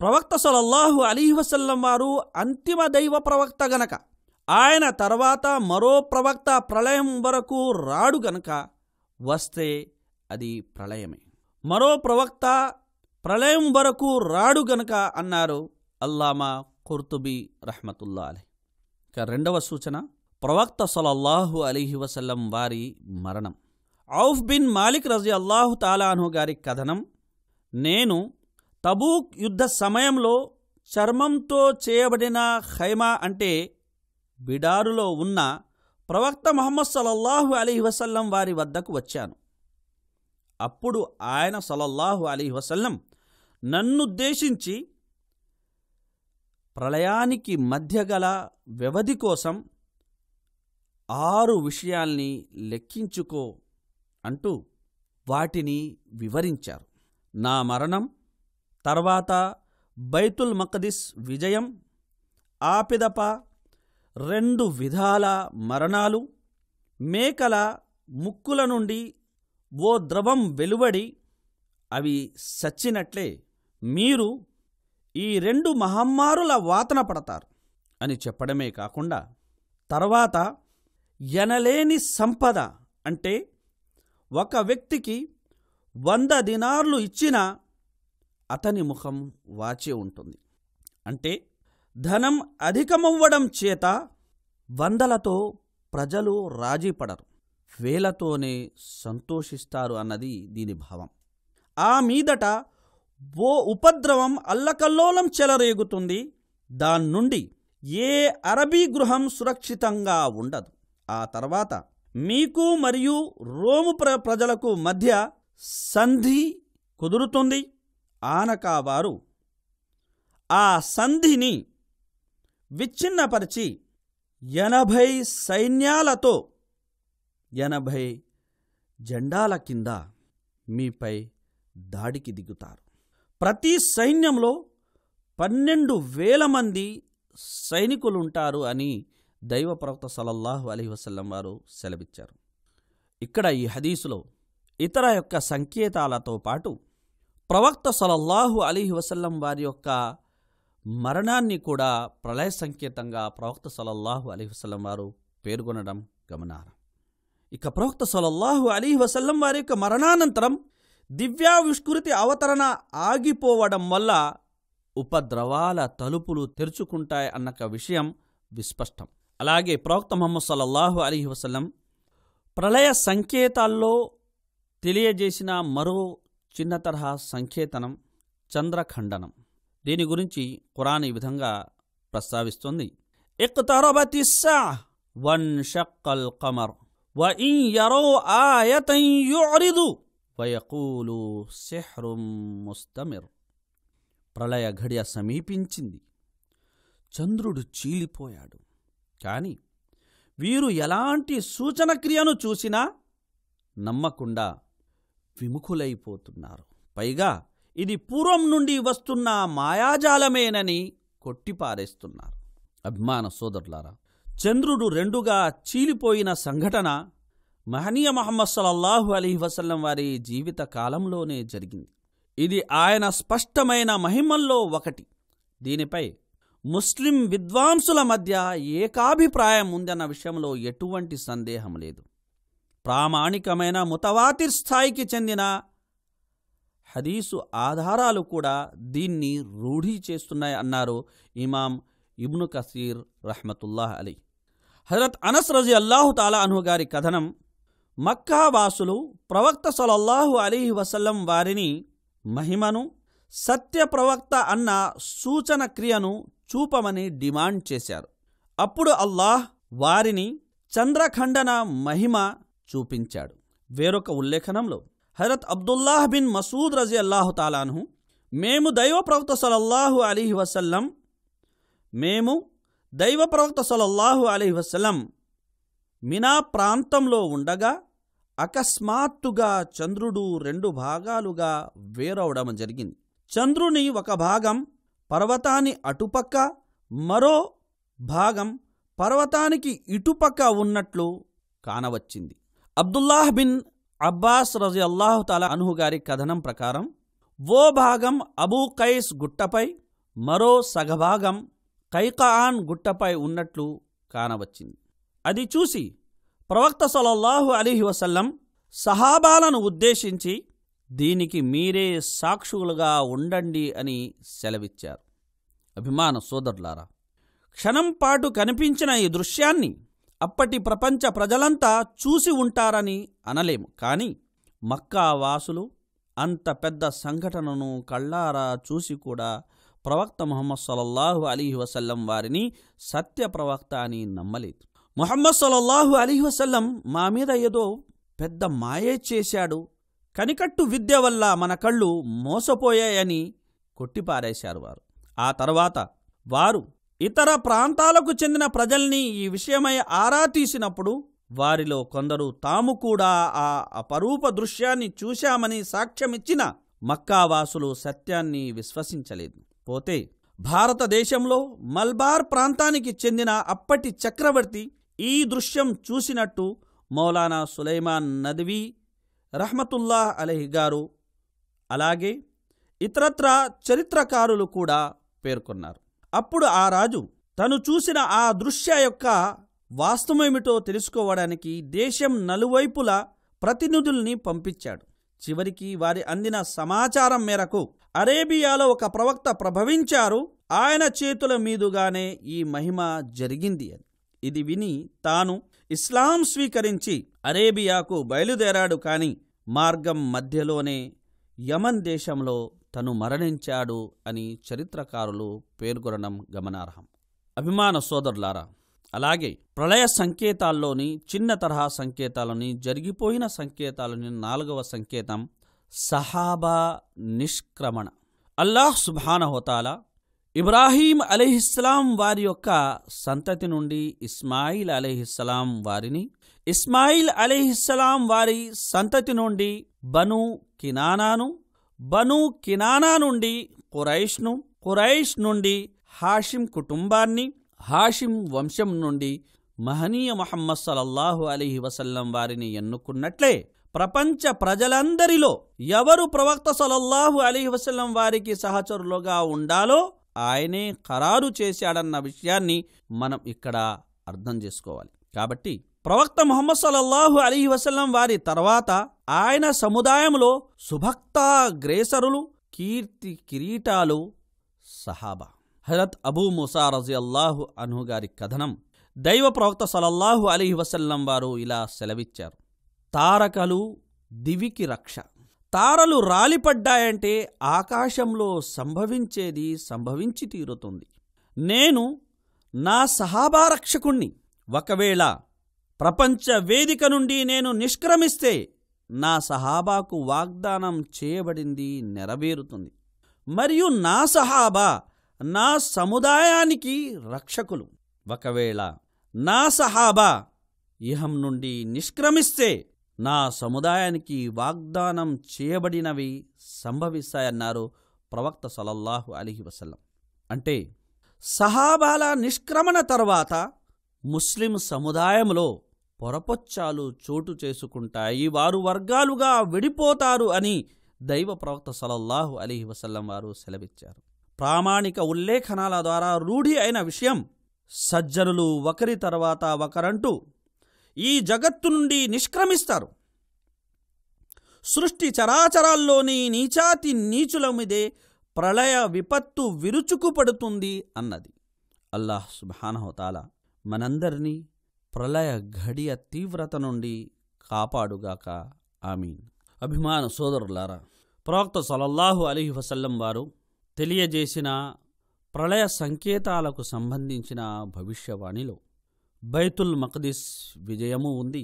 ప్రవక్త సలల్లాహు అలీ వసల్లం వారు అంతిమ దైవ ప్రవక్త గనక ఆయన తర్వాత మరో ప్రవక్త ప్రళయం వరకు రాడు గనక వస్తే అది ప్రళయమే మరో ప్రవక్త ప్రళయం వరకు రాడు గనక అన్నారు అల్లామా కుర్తుబీ రహమతుల్లా అలీ ఇక రెండవ సూచన ప్రవక్త సలల్లాహు అలీహి వసల్లం వారి మరణం ఔఫ్ బిన్ మాలిక్ రజీ అల్లాహు తాలాను గారి కథనం నేను తబూక్ యుద్ధ సమయంలో చర్మంతో చేయబడిన ఖైమా అంటే బిడారులో ఉన్న ప్రవక్త మహమ్మద్ సలల్లాహు అలీ వసల్లం వారి వద్దకు వచ్చాను అప్పుడు ఆయన సలల్లాహు అలీ వసల్లం నన్నుద్దేశించి ప్రళయానికి మధ్య గల వ్యవధి కోసం ఆరు విషయాల్ని లెక్కించుకో అంటూ వాటిని వివరించారు నా మరణం తర్వాత బైతుల్ మకదిస్ విజయం ఆపిదప రెండు విధాల మరణాలు మేకల ముక్కుల నుండి ఓ ద్రవం వెలువడి అవి సచ్చినట్లే మీరు ఈ రెండు మహమ్మారుల వాతన పడతారు అని చెప్పడమే కాకుండా తర్వాత ఎనలేని సంపద అంటే ఒక వ్యక్తికి వంద దినార్లు ఇచ్చినా అతని ముఖం వాచి ఉంటుంది అంటే ధనం అధికమవ్వడం చేత వందలతో ప్రజలు రాజీ పడరు వేలతోనే సంతోషిస్తారు అన్నది దీని భావం ఆ మీదట ఓ ఉపద్రవం అల్లకల్లోలం చెలరేగుతుంది దాన్నుండి ఏ అరబీ గృహం సురక్షితంగా ఉండదు ఆ తర్వాత మీకు మరియు రోము ప్ర ప్రజలకు మధ్య సంధి కుదురుతుంది ఆనకావారు ఆ సంధిని విచ్ఛిన్నపరిచి ఎనభై సైన్యాలతో ఎనభై జెండాల కింద మీపై దాడికి దిగుతారు ప్రతి సైన్యంలో పన్నెండు వేల మంది సైనికులుంటారు అని దైవ ప్రవక్త సలల్లాహు అలీ వసల్లం వారు సెలవిచ్చారు ఇక్కడ ఈ హదీసులో ఇతర యొక్క సంకేతాలతో పాటు ప్రవక్త సలల్లాహు అలీ వసల్లం వారి యొక్క మరణాన్ని కూడా ప్రళయ సంకేతంగా ప్రవక్త సలల్లాహు అలీ వసల్లం వారు పేర్కొనడం గమనార్హం ఇక ప్రవక్త సలల్లాహు అలీ వసల్లం వారి యొక్క మరణానంతరం దివ్యావిష్కృతి అవతరణ ఆగిపోవడం వల్ల ఉపద్రవాల తలుపులు తెరుచుకుంటాయి అన్నక విషయం విస్పష్టం అలాగే ప్రవక్త మొహమ్మద్ సల్లల్లాహు అలీ వసలం ప్రళయ సంకేతాల్లో తెలియజేసిన మరో చిన్న తరహా సంకేతనం చంద్రఖండనం దీని గురించి ఖురాన్ ఈ విధంగా ప్రస్తావిస్తుంది కమర్ ప్రళయ ఘడియ సమీపించింది చంద్రుడు చీలిపోయాడు కానీ వీరు ఎలాంటి సూచన క్రియను చూసినా నమ్మకుండా విముఖులైపోతున్నారు పైగా ఇది పూర్వం నుండి వస్తున్న మాయాజాలమేనని కొట్టిపారేస్తున్నారు అభిమాన సోదరులారా చంద్రుడు రెండుగా చీలిపోయిన సంఘటన మహనీయ మహమ్మద్ సలల్లాహు అలీ వసల్లం వారి జీవిత కాలంలోనే జరిగింది ఇది ఆయన స్పష్టమైన మహిమల్లో ఒకటి దీనిపై ముస్లిం విద్వాంసుల మధ్య ఏకాభిప్రాయం ఉందన్న విషయంలో ఎటువంటి సందేహం లేదు ప్రామాణికమైన ముతవాతిర్ స్థాయికి చెందిన హదీసు ఆధారాలు కూడా దీన్ని రూఢీ చేస్తున్నాయి అన్నారు ఇమాం ఇబ్ను కసీర్ రహ్మతుల్లాహ్ అలీ హజరత్ అనస్ రజీ అల్లాహు తాలా అను గారి కథనం మక్కా వాసులు ప్రవక్త సలల్లాహు అలీ వసల్లం వారిని మహిమను సత్య ప్రవక్త అన్న సూచన క్రియను చూపమని డిమాండ్ చేశారు అప్పుడు అల్లాహ్ వారిని చంద్రఖండన మహిమ చూపించాడు వేరొక ఉల్లేఖనంలో హరత్ అబ్దుల్లాహ్ బిన్ మసూద్ రజీ అల్లాహు తాలాను మేము దైవ ప్రవక్త సలల్లాహు అలీహి వసల్లం మేము దైవ ప్రవక్త సలల్లాహు అలీహి వసల్లం మినా ప్రాంతంలో ఉండగా అకస్మాత్తుగా చంద్రుడు రెండు భాగాలుగా వేరవడం జరిగింది చంద్రుని ఒక భాగం పర్వతాని అటుపక్క మరో భాగం పర్వతానికి ఇటుపక్క ఉన్నట్లు కానవచ్చింది అబ్దుల్లాహ్ బిన్ అబ్బాస్ రజి అల్లాహు తాలా అనుహు గారి కథనం ప్రకారం ఓ భాగం అబూ కైస్ గుట్టపై మరో సగభాగం కైకాన్ గుట్టపై ఉన్నట్లు కానవచ్చింది అది చూసి ప్రవక్త సలల్లాహు అలీహి వసల్లం సహాబాలను ఉద్దేశించి దీనికి మీరే సాక్షులుగా ఉండండి అని సెలవిచ్చారు అభిమాన సోదరులారా క్షణం పాటు కనిపించిన ఈ దృశ్యాన్ని అప్పటి ప్రపంచ ప్రజలంతా చూసి ఉంటారని అనలేము కానీ మక్కా వాసులు అంత పెద్ద సంఘటనను కళ్ళారా చూసి కూడా ప్రవక్త మొహమ్మద్ సలల్లాహు అలీ వసల్లం వారిని సత్య ప్రవక్త అని నమ్మలేదు మొహమ్మద్ సలల్లాహు అలీ వసల్లం మా మీద ఏదో పెద్ద మాయే చేశాడు కనికట్టు విద్య వల్ల మన కళ్ళు మోసపోయాయని కొట్టిపారేశారు వారు ఆ తర్వాత వారు ఇతర ప్రాంతాలకు చెందిన ప్రజల్ని ఈ విషయమై ఆరా తీసినప్పుడు వారిలో కొందరు తాము కూడా ఆ అపరూప దృశ్యాన్ని చూశామని సాక్ష్యమిచ్చిన మక్కావాసులు సత్యాన్ని విశ్వసించలేదు పోతే భారతదేశంలో మల్బార్ ప్రాంతానికి చెందిన అప్పటి చక్రవర్తి ఈ దృశ్యం చూసినట్టు మౌలానా సులైమాన్ నదివీ రహమతుల్లా అలహి గారు అలాగే ఇతరత్ర చరిత్రకారులు కూడా పేర్కొన్నారు అప్పుడు ఆ రాజు తను చూసిన ఆ దృశ్య యొక్క వాస్తవమేమిటో తెలుసుకోవడానికి దేశం నలువైపులా ప్రతినిధుల్ని పంపించాడు చివరికి వారి అందిన సమాచారం మేరకు అరేబియాలో ఒక ప్రవక్త ప్రభవించారు ఆయన చేతుల మీదుగానే ఈ మహిమ జరిగింది అని ఇది విని తాను ఇస్లాం స్వీకరించి అరేబియాకు బయలుదేరాడు కాని మార్గం మధ్యలోనే యమన్ దేశంలో తను మరణించాడు అని చరిత్రకారులు పేర్కొనడం గమనార్హం అభిమాన సోదరులారా అలాగే ప్రళయ సంకేతాల్లోని చిన్న తరహా సంకేతాలని జరిగిపోయిన సంకేతాలని నాలుగవ సంకేతం సహాబా నిష్క్రమణ అల్లాహ్ సుభానహోతాలా ఇబ్రాహీం అలీహిస్లాం వారి యొక్క సంతతి నుండి ఇస్మాయిల్ అలీహిస్లాం వారిని ఇస్మాయిల్ అలీహిస్లాం వారి సంతతి నుండి బను కినానాను బను కినానా నుండి కురైష్ను కురైష్ నుండి హాషిం కుటుంబాన్ని హాషిం వంశం నుండి మహనీయ మహమ్మద్ సలల్లాహు అలీహి వసల్లం వారిని ఎన్నుకున్నట్లే ప్రపంచ ప్రజలందరిలో ఎవరు ప్రవక్త సలల్లాహు అలీహి వసల్లం వారికి సహచరులుగా ఉండాలో ఆయనే ఖరారు చేశాడన్న విషయాన్ని మనం ఇక్కడ అర్థం చేసుకోవాలి కాబట్టి ప్రవక్త ముహమ్మద్ సల్లల్లాహు అలీ వసలం వారి తర్వాత ఆయన సముదాయంలో సుభక్త గ్రేసరులు కీర్తి కిరీటాలు సహాబా హరత్ అబూ ముసా రజి అల్లాహు అన్హు గారి కథనం దైవ ప్రవక్త సలల్లాహు అలీ వసల్లం వారు ఇలా సెలవిచ్చారు తారకలు దివికి రక్ష తారలు రాలిపడ్డాయంటే ఆకాశంలో సంభవించేది సంభవించి తీరుతుంది నేను నా సహాబారక్షకుణ్ణి ఒకవేళ ప్రపంచ వేదిక నుండి నేను నిష్క్రమిస్తే నా సహాబాకు వాగ్దానం చేయబడింది నెరవేరుతుంది మరియు నా సహాబా నా సముదాయానికి రక్షకులు ఒకవేళ నా సహాబా ఇహం నుండి నిష్క్రమిస్తే నా సముదాయానికి వాగ్దానం చేయబడినవి సంభవిస్తాయన్నారు ప్రవక్త సలల్లాహు అలీహి వసల్లం అంటే సహాబాల నిష్క్రమణ తర్వాత ముస్లిం సముదాయంలో పొరపొచ్చాలు చోటు చేసుకుంటాయి వారు వర్గాలుగా విడిపోతారు అని దైవ ప్రవక్త సలల్లాహు అలీహి వసల్లం వారు సెలవిచ్చారు ప్రామాణిక ఉల్లేఖనాల ద్వారా రూఢి అయిన విషయం సజ్జనులు ఒకరి తర్వాత ఒకరంటూ ఈ జగత్తు నుండి నిష్క్రమిస్తారు సృష్టి చరాచరాల్లోని నీచాతి నీచుల మీదే ప్రళయ విపత్తు విరుచుకుపడుతుంది అన్నది అల్లాహ్ సుబానహోతాల మనందరినీ ప్రళయ ఘడియ తీవ్రత నుండి కాపాడుగాక ఆమీన్ అభిమాన సోదరులారా ప్రవక్త సలల్లాహు అలీహి వసల్లం వారు తెలియజేసిన ప్రళయ సంకేతాలకు సంబంధించిన భవిష్యవాణిలో బైతుల్ మక్దీస్ విజయము ఉంది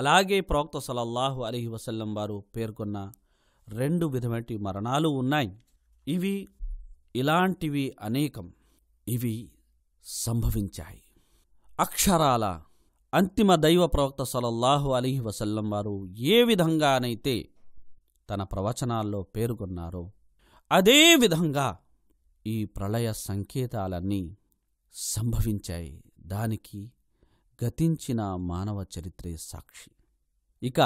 అలాగే ప్రవక్త సలల్లాహు అలీ వసల్లం వారు పేర్కొన్న రెండు విధమైన మరణాలు ఉన్నాయి ఇవి ఇలాంటివి అనేకం ఇవి సంభవించాయి అక్షరాల అంతిమ దైవ ప్రవక్త సలల్లాహు అలీ వసల్లం వారు ఏ విధంగానైతే తన ప్రవచనాల్లో పేర్కొన్నారో అదే విధంగా ఈ ప్రళయ సంకేతాలన్నీ సంభవించాయి దానికి గతించిన మానవ చరిత్రే సాక్షి ఇక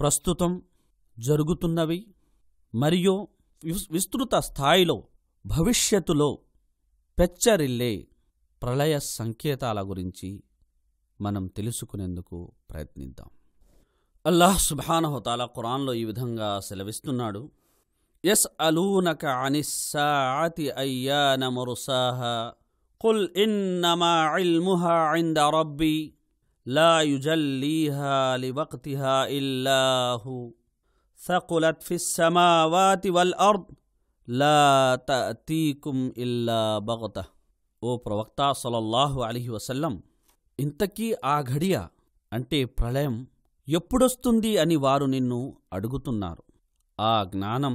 ప్రస్తుతం జరుగుతున్నవి మరియు విస్తృత స్థాయిలో భవిష్యత్తులో పెచ్చరిల్లే ప్రళయ సంకేతాల గురించి మనం తెలుసుకునేందుకు ప్రయత్నిద్దాం అల్లాహ్ సుబానహోతాల ఖురాన్లో ఈ విధంగా సెలవిస్తున్నాడు ఎస్ అలూనక అనిస్సాతి అయ్యాన మరుసాహ قل إنما علمها عند ربي لا يجليها لوقتها إلا هو ثقلت في السماوات والأرض لا تأتيكم إلا بغتة ఓ ప్రవక్త సలల్లాహు అలీహి వసల్లం ఇంతకీ ఆ ఘడియ అంటే ప్రళయం ఎప్పుడొస్తుంది అని వారు నిన్ను అడుగుతున్నారు ఆ జ్ఞానం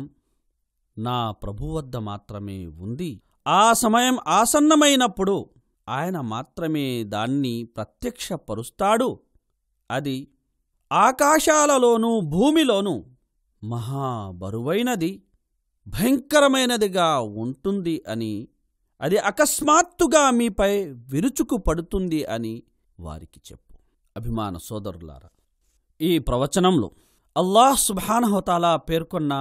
నా ప్రభు వద్ద మాత్రమే ఉంది ఆ సమయం ఆసన్నమైనప్పుడు ఆయన మాత్రమే దాన్ని ప్రత్యక్షపరుస్తాడు అది ఆకాశాలలోనూ భూమిలోనూ మహాబరువైనది భయంకరమైనదిగా ఉంటుంది అని అది అకస్మాత్తుగా మీపై విరుచుకు పడుతుంది అని వారికి చెప్పు అభిమాన సోదరులారా ఈ ప్రవచనంలో అల్లాహ్ సుబానహతాలా పేర్కొన్న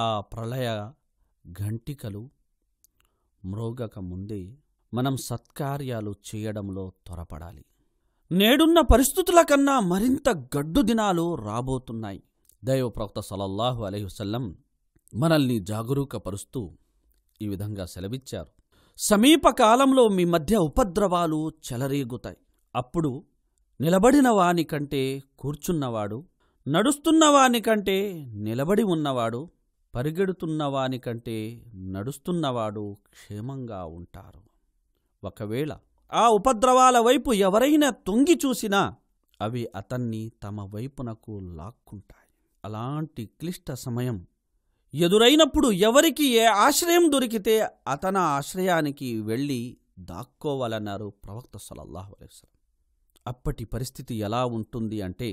ఆ ప్రళయ ఘంటికలు మ్రోగక ముందే మనం సత్కార్యాలు చేయడంలో త్వరపడాలి నేడున్న పరిస్థితుల కన్నా మరింత గడ్డు దినాలు రాబోతున్నాయి దైవప్రవక్త సలల్లాహు అలైవసల్లం మనల్ని జాగరూకపరుస్తూ ఈ విధంగా సెలవిచ్చారు సమీపకాలంలో మీ మధ్య ఉపద్రవాలు చెలరేగుతాయి అప్పుడు నిలబడిన వానికంటే కూర్చున్నవాడు నడుస్తున్నవానికంటే నిలబడి ఉన్నవాడు పరిగెడుతున్నవానికంటే నడుస్తున్నవాడు క్షేమంగా ఉంటారు ఒకవేళ ఆ ఉపద్రవాల వైపు ఎవరైనా తొంగి చూసినా అవి అతన్ని తమ వైపునకు లాక్కుంటాయి అలాంటి క్లిష్ట సమయం ఎదురైనప్పుడు ఎవరికి ఏ ఆశ్రయం దొరికితే అతన ఆశ్రయానికి వెళ్ళి దాక్కోవాలన్నారు ప్రవక్త సలల్లాహు అలైవలం అప్పటి పరిస్థితి ఎలా ఉంటుంది అంటే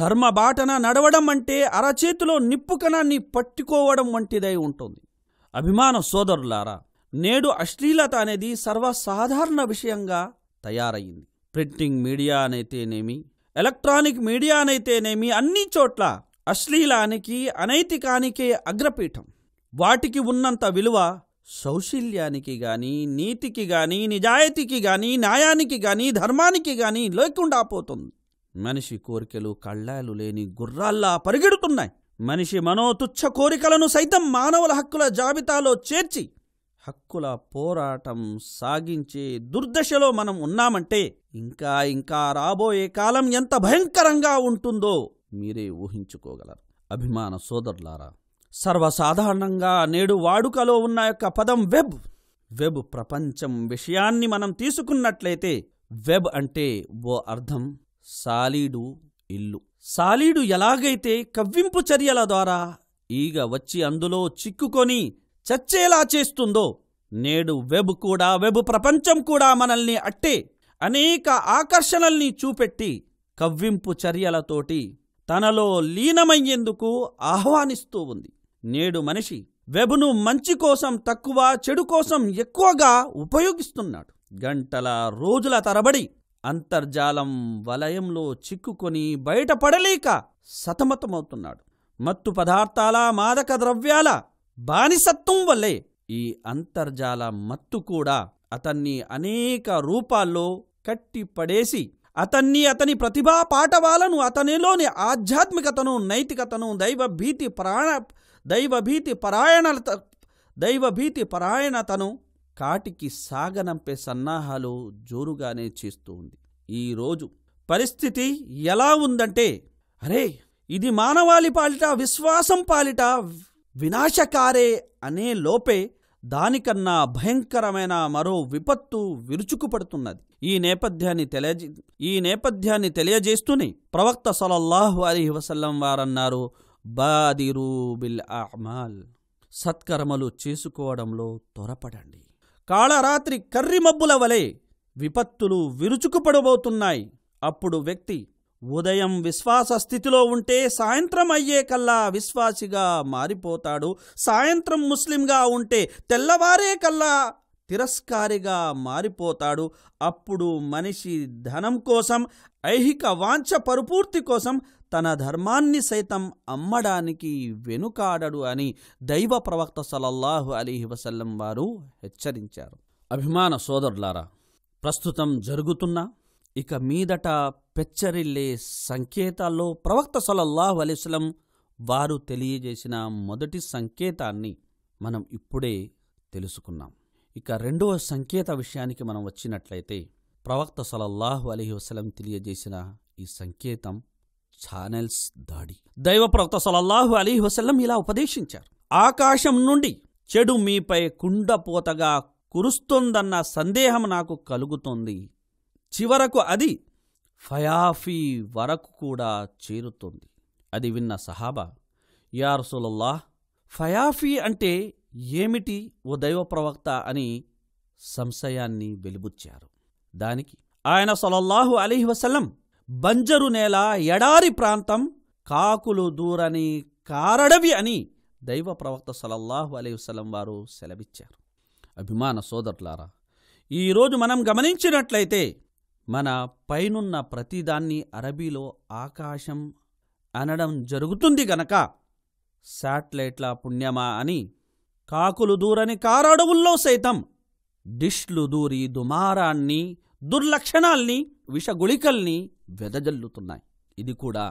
ధర్మ బాటన నడవడం అంటే అరచేతిలో నిప్పుకణాన్ని పట్టుకోవడం వంటిదై ఉంటుంది అభిమాన సోదరులారా నేడు అశ్లీలత అనేది సర్వసాధారణ విషయంగా తయారయ్యింది ప్రింటింగ్ మీడియా అనైతేనేమి ఎలక్ట్రానిక్ మీడియా అనైతేనేమి అన్ని చోట్ల అశ్లీలానికి అనైతికానికే అగ్రపీఠం వాటికి ఉన్నంత విలువ సౌశీల్యానికి కానీ నీతికి కానీ నిజాయితీకి కానీ న్యాయానికి కానీ ధర్మానికి కానీ లేకుండా పోతుంది మనిషి కోరికలు కళ్ళాలు లేని గుర్రాల్లా పరిగెడుతున్నాయి మనిషి మనోతుచ్చ కోరికలను సైతం మానవుల హక్కుల జాబితాలో చేర్చి హక్కుల పోరాటం సాగించే దుర్దశలో మనం ఉన్నామంటే ఇంకా ఇంకా రాబోయే కాలం ఎంత భయంకరంగా ఉంటుందో మీరే ఊహించుకోగలరు అభిమాన సోదరులారా సర్వసాధారణంగా నేడు వాడుకలో ఉన్న యొక్క పదం వెబ్ వెబ్ ప్రపంచం విషయాన్ని మనం తీసుకున్నట్లయితే వెబ్ అంటే ఓ అర్థం సాలీడు ఇల్లు సాలీడు ఎలాగైతే కవ్వింపు చర్యల ద్వారా ఈగ వచ్చి అందులో చిక్కుకొని చచ్చేలా చేస్తుందో నేడు వెబ్ కూడా వెబ్ ప్రపంచం కూడా మనల్ని అట్టే అనేక ఆకర్షణల్ని చూపెట్టి కవ్వింపు చర్యలతోటి తనలో లీనమయ్యేందుకు ఆహ్వానిస్తూ ఉంది నేడు మనిషి వెబ్ను మంచి కోసం తక్కువ చెడు కోసం ఎక్కువగా ఉపయోగిస్తున్నాడు గంటల రోజుల తరబడి అంతర్జాలం వలయంలో చిక్కుకొని బయటపడలేక సతమతమవుతున్నాడు మత్తు పదార్థాల మాదక ద్రవ్యాల బానిసత్వం వల్లే ఈ అంతర్జాల మత్తు కూడా అతన్ని అనేక రూపాల్లో కట్టిపడేసి అతన్ని అతని ప్రతిభా పాఠవాలను అతనిలోని ఆధ్యాత్మికతను నైతికతను దైవభీతి ప్రాణ దైవభీతి పరాయణత దైవభీతి పరాయణతను కాటికి సాగనంపే సన్నాహాలు జోరుగానే చేస్తూ ఉంది ఈరోజు పరిస్థితి ఎలా ఉందంటే అరే ఇది మానవాళి పాలిట విశ్వాసం పాలిట వినాశకారే అనే లోపే దానికన్నా భయంకరమైన మరో విపత్తు విరుచుకుపడుతున్నది ఈ నేపథ్యాన్ని తెలియజే ఈ నేపథ్యాన్ని తెలియజేస్తూనే ప్రవక్త సలల్లాహు అలీ వసల్లం వారన్నారు బాదిరూ బిల్ అమాల్ సత్కర్మలు చేసుకోవడంలో త్వరపడండి కాళరాత్రి కర్రిమబ్బుల వలె విపత్తులు విరుచుకుపడబోతున్నాయి అప్పుడు వ్యక్తి ఉదయం విశ్వాస స్థితిలో ఉంటే సాయంత్రం అయ్యే కల్లా విశ్వాసిగా మారిపోతాడు సాయంత్రం ముస్లింగా ఉంటే తెల్లవారే కల్లా తిరస్కారిగా మారిపోతాడు అప్పుడు మనిషి ధనం కోసం ఐహిక వాంఛ పరిపూర్తి కోసం తన ధర్మాన్ని సైతం అమ్మడానికి వెనుకాడడు అని దైవ ప్రవక్త సలల్లాహు అలీహి వసల్లం వారు హెచ్చరించారు అభిమాన సోదరులారా ప్రస్తుతం జరుగుతున్న ఇక మీదట పెచ్చరిల్లే సంకేతాల్లో ప్రవక్త సలల్లాహు అలీస్లం వారు తెలియజేసిన మొదటి సంకేతాన్ని మనం ఇప్పుడే తెలుసుకున్నాం ఇక రెండవ సంకేత విషయానికి మనం వచ్చినట్లయితే ప్రవక్త సలల్లాహు అలీ వసలం తెలియజేసిన ఈ సంకేతం ఛానల్స్ దాడి దైవ ప్రవక్త సలల్లాహు అలీ వసలం ఇలా ఉపదేశించారు ఆకాశం నుండి చెడు మీపై కుండపోతగా కురుస్తుందన్న సందేహం నాకు కలుగుతోంది చివరకు అది ఫయాఫీ వరకు కూడా చేరుతుంది అది విన్న సహాబా యా ఫయాఫీ అంటే ఏమిటి ఓ దైవ ప్రవక్త అని సంశయాన్ని వెలుబుచ్చారు దానికి ఆయన సలల్లాహు అలీ వసలం బంజరు నేల ఎడారి ప్రాంతం కాకులు దూరని కారడవి అని దైవ ప్రవక్త సలల్లాహు అలీ వసలం వారు సెలవిచ్చారు అభిమాన సోదరులారా ఈరోజు మనం గమనించినట్లయితే మన పైనున్న ప్రతిదాన్ని అరబీలో ఆకాశం అనడం జరుగుతుంది గనక శాటిలైట్ల పుణ్యమా అని కాకులు దూరని కారడవుల్లో సైతం డిష్లు దూరి దుమారాన్ని దుర్లక్షణాల్ని విషగుళికల్ని వెదజల్లుతున్నాయి ఇది కూడా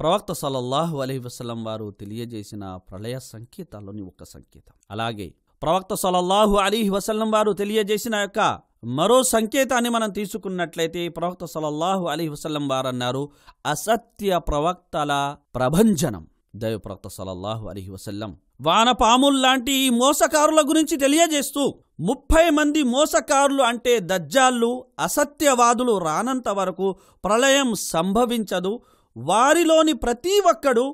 ప్రవక్త సలల్లాహు అలహి వసలం వారు తెలియజేసిన ప్రళయ సంకేతాల్లోని ఒక సంకేతం అలాగే ప్రవక్త సలల్లాహు అలీహి వసలం వారు తెలియజేసిన యొక్క మరో సంకేతాన్ని మనం తీసుకున్నట్లయితే ప్రవక్త సలల్లాహు అలీ వసలం వారు అన్నారు అసత్య ప్రవక్తల ప్రభంజనం దైవ ప్రవక్త సలల్లాహు అలీ వసల్లం వానపాముల్లాంటి ఈ మోసకారుల గురించి తెలియజేస్తూ ముప్పై మంది మోసకారులు అంటే దజ్జాళ్ళు అసత్యవాదులు రానంత వరకు ప్రళయం సంభవించదు వారిలోని ప్రతి ఒక్కడు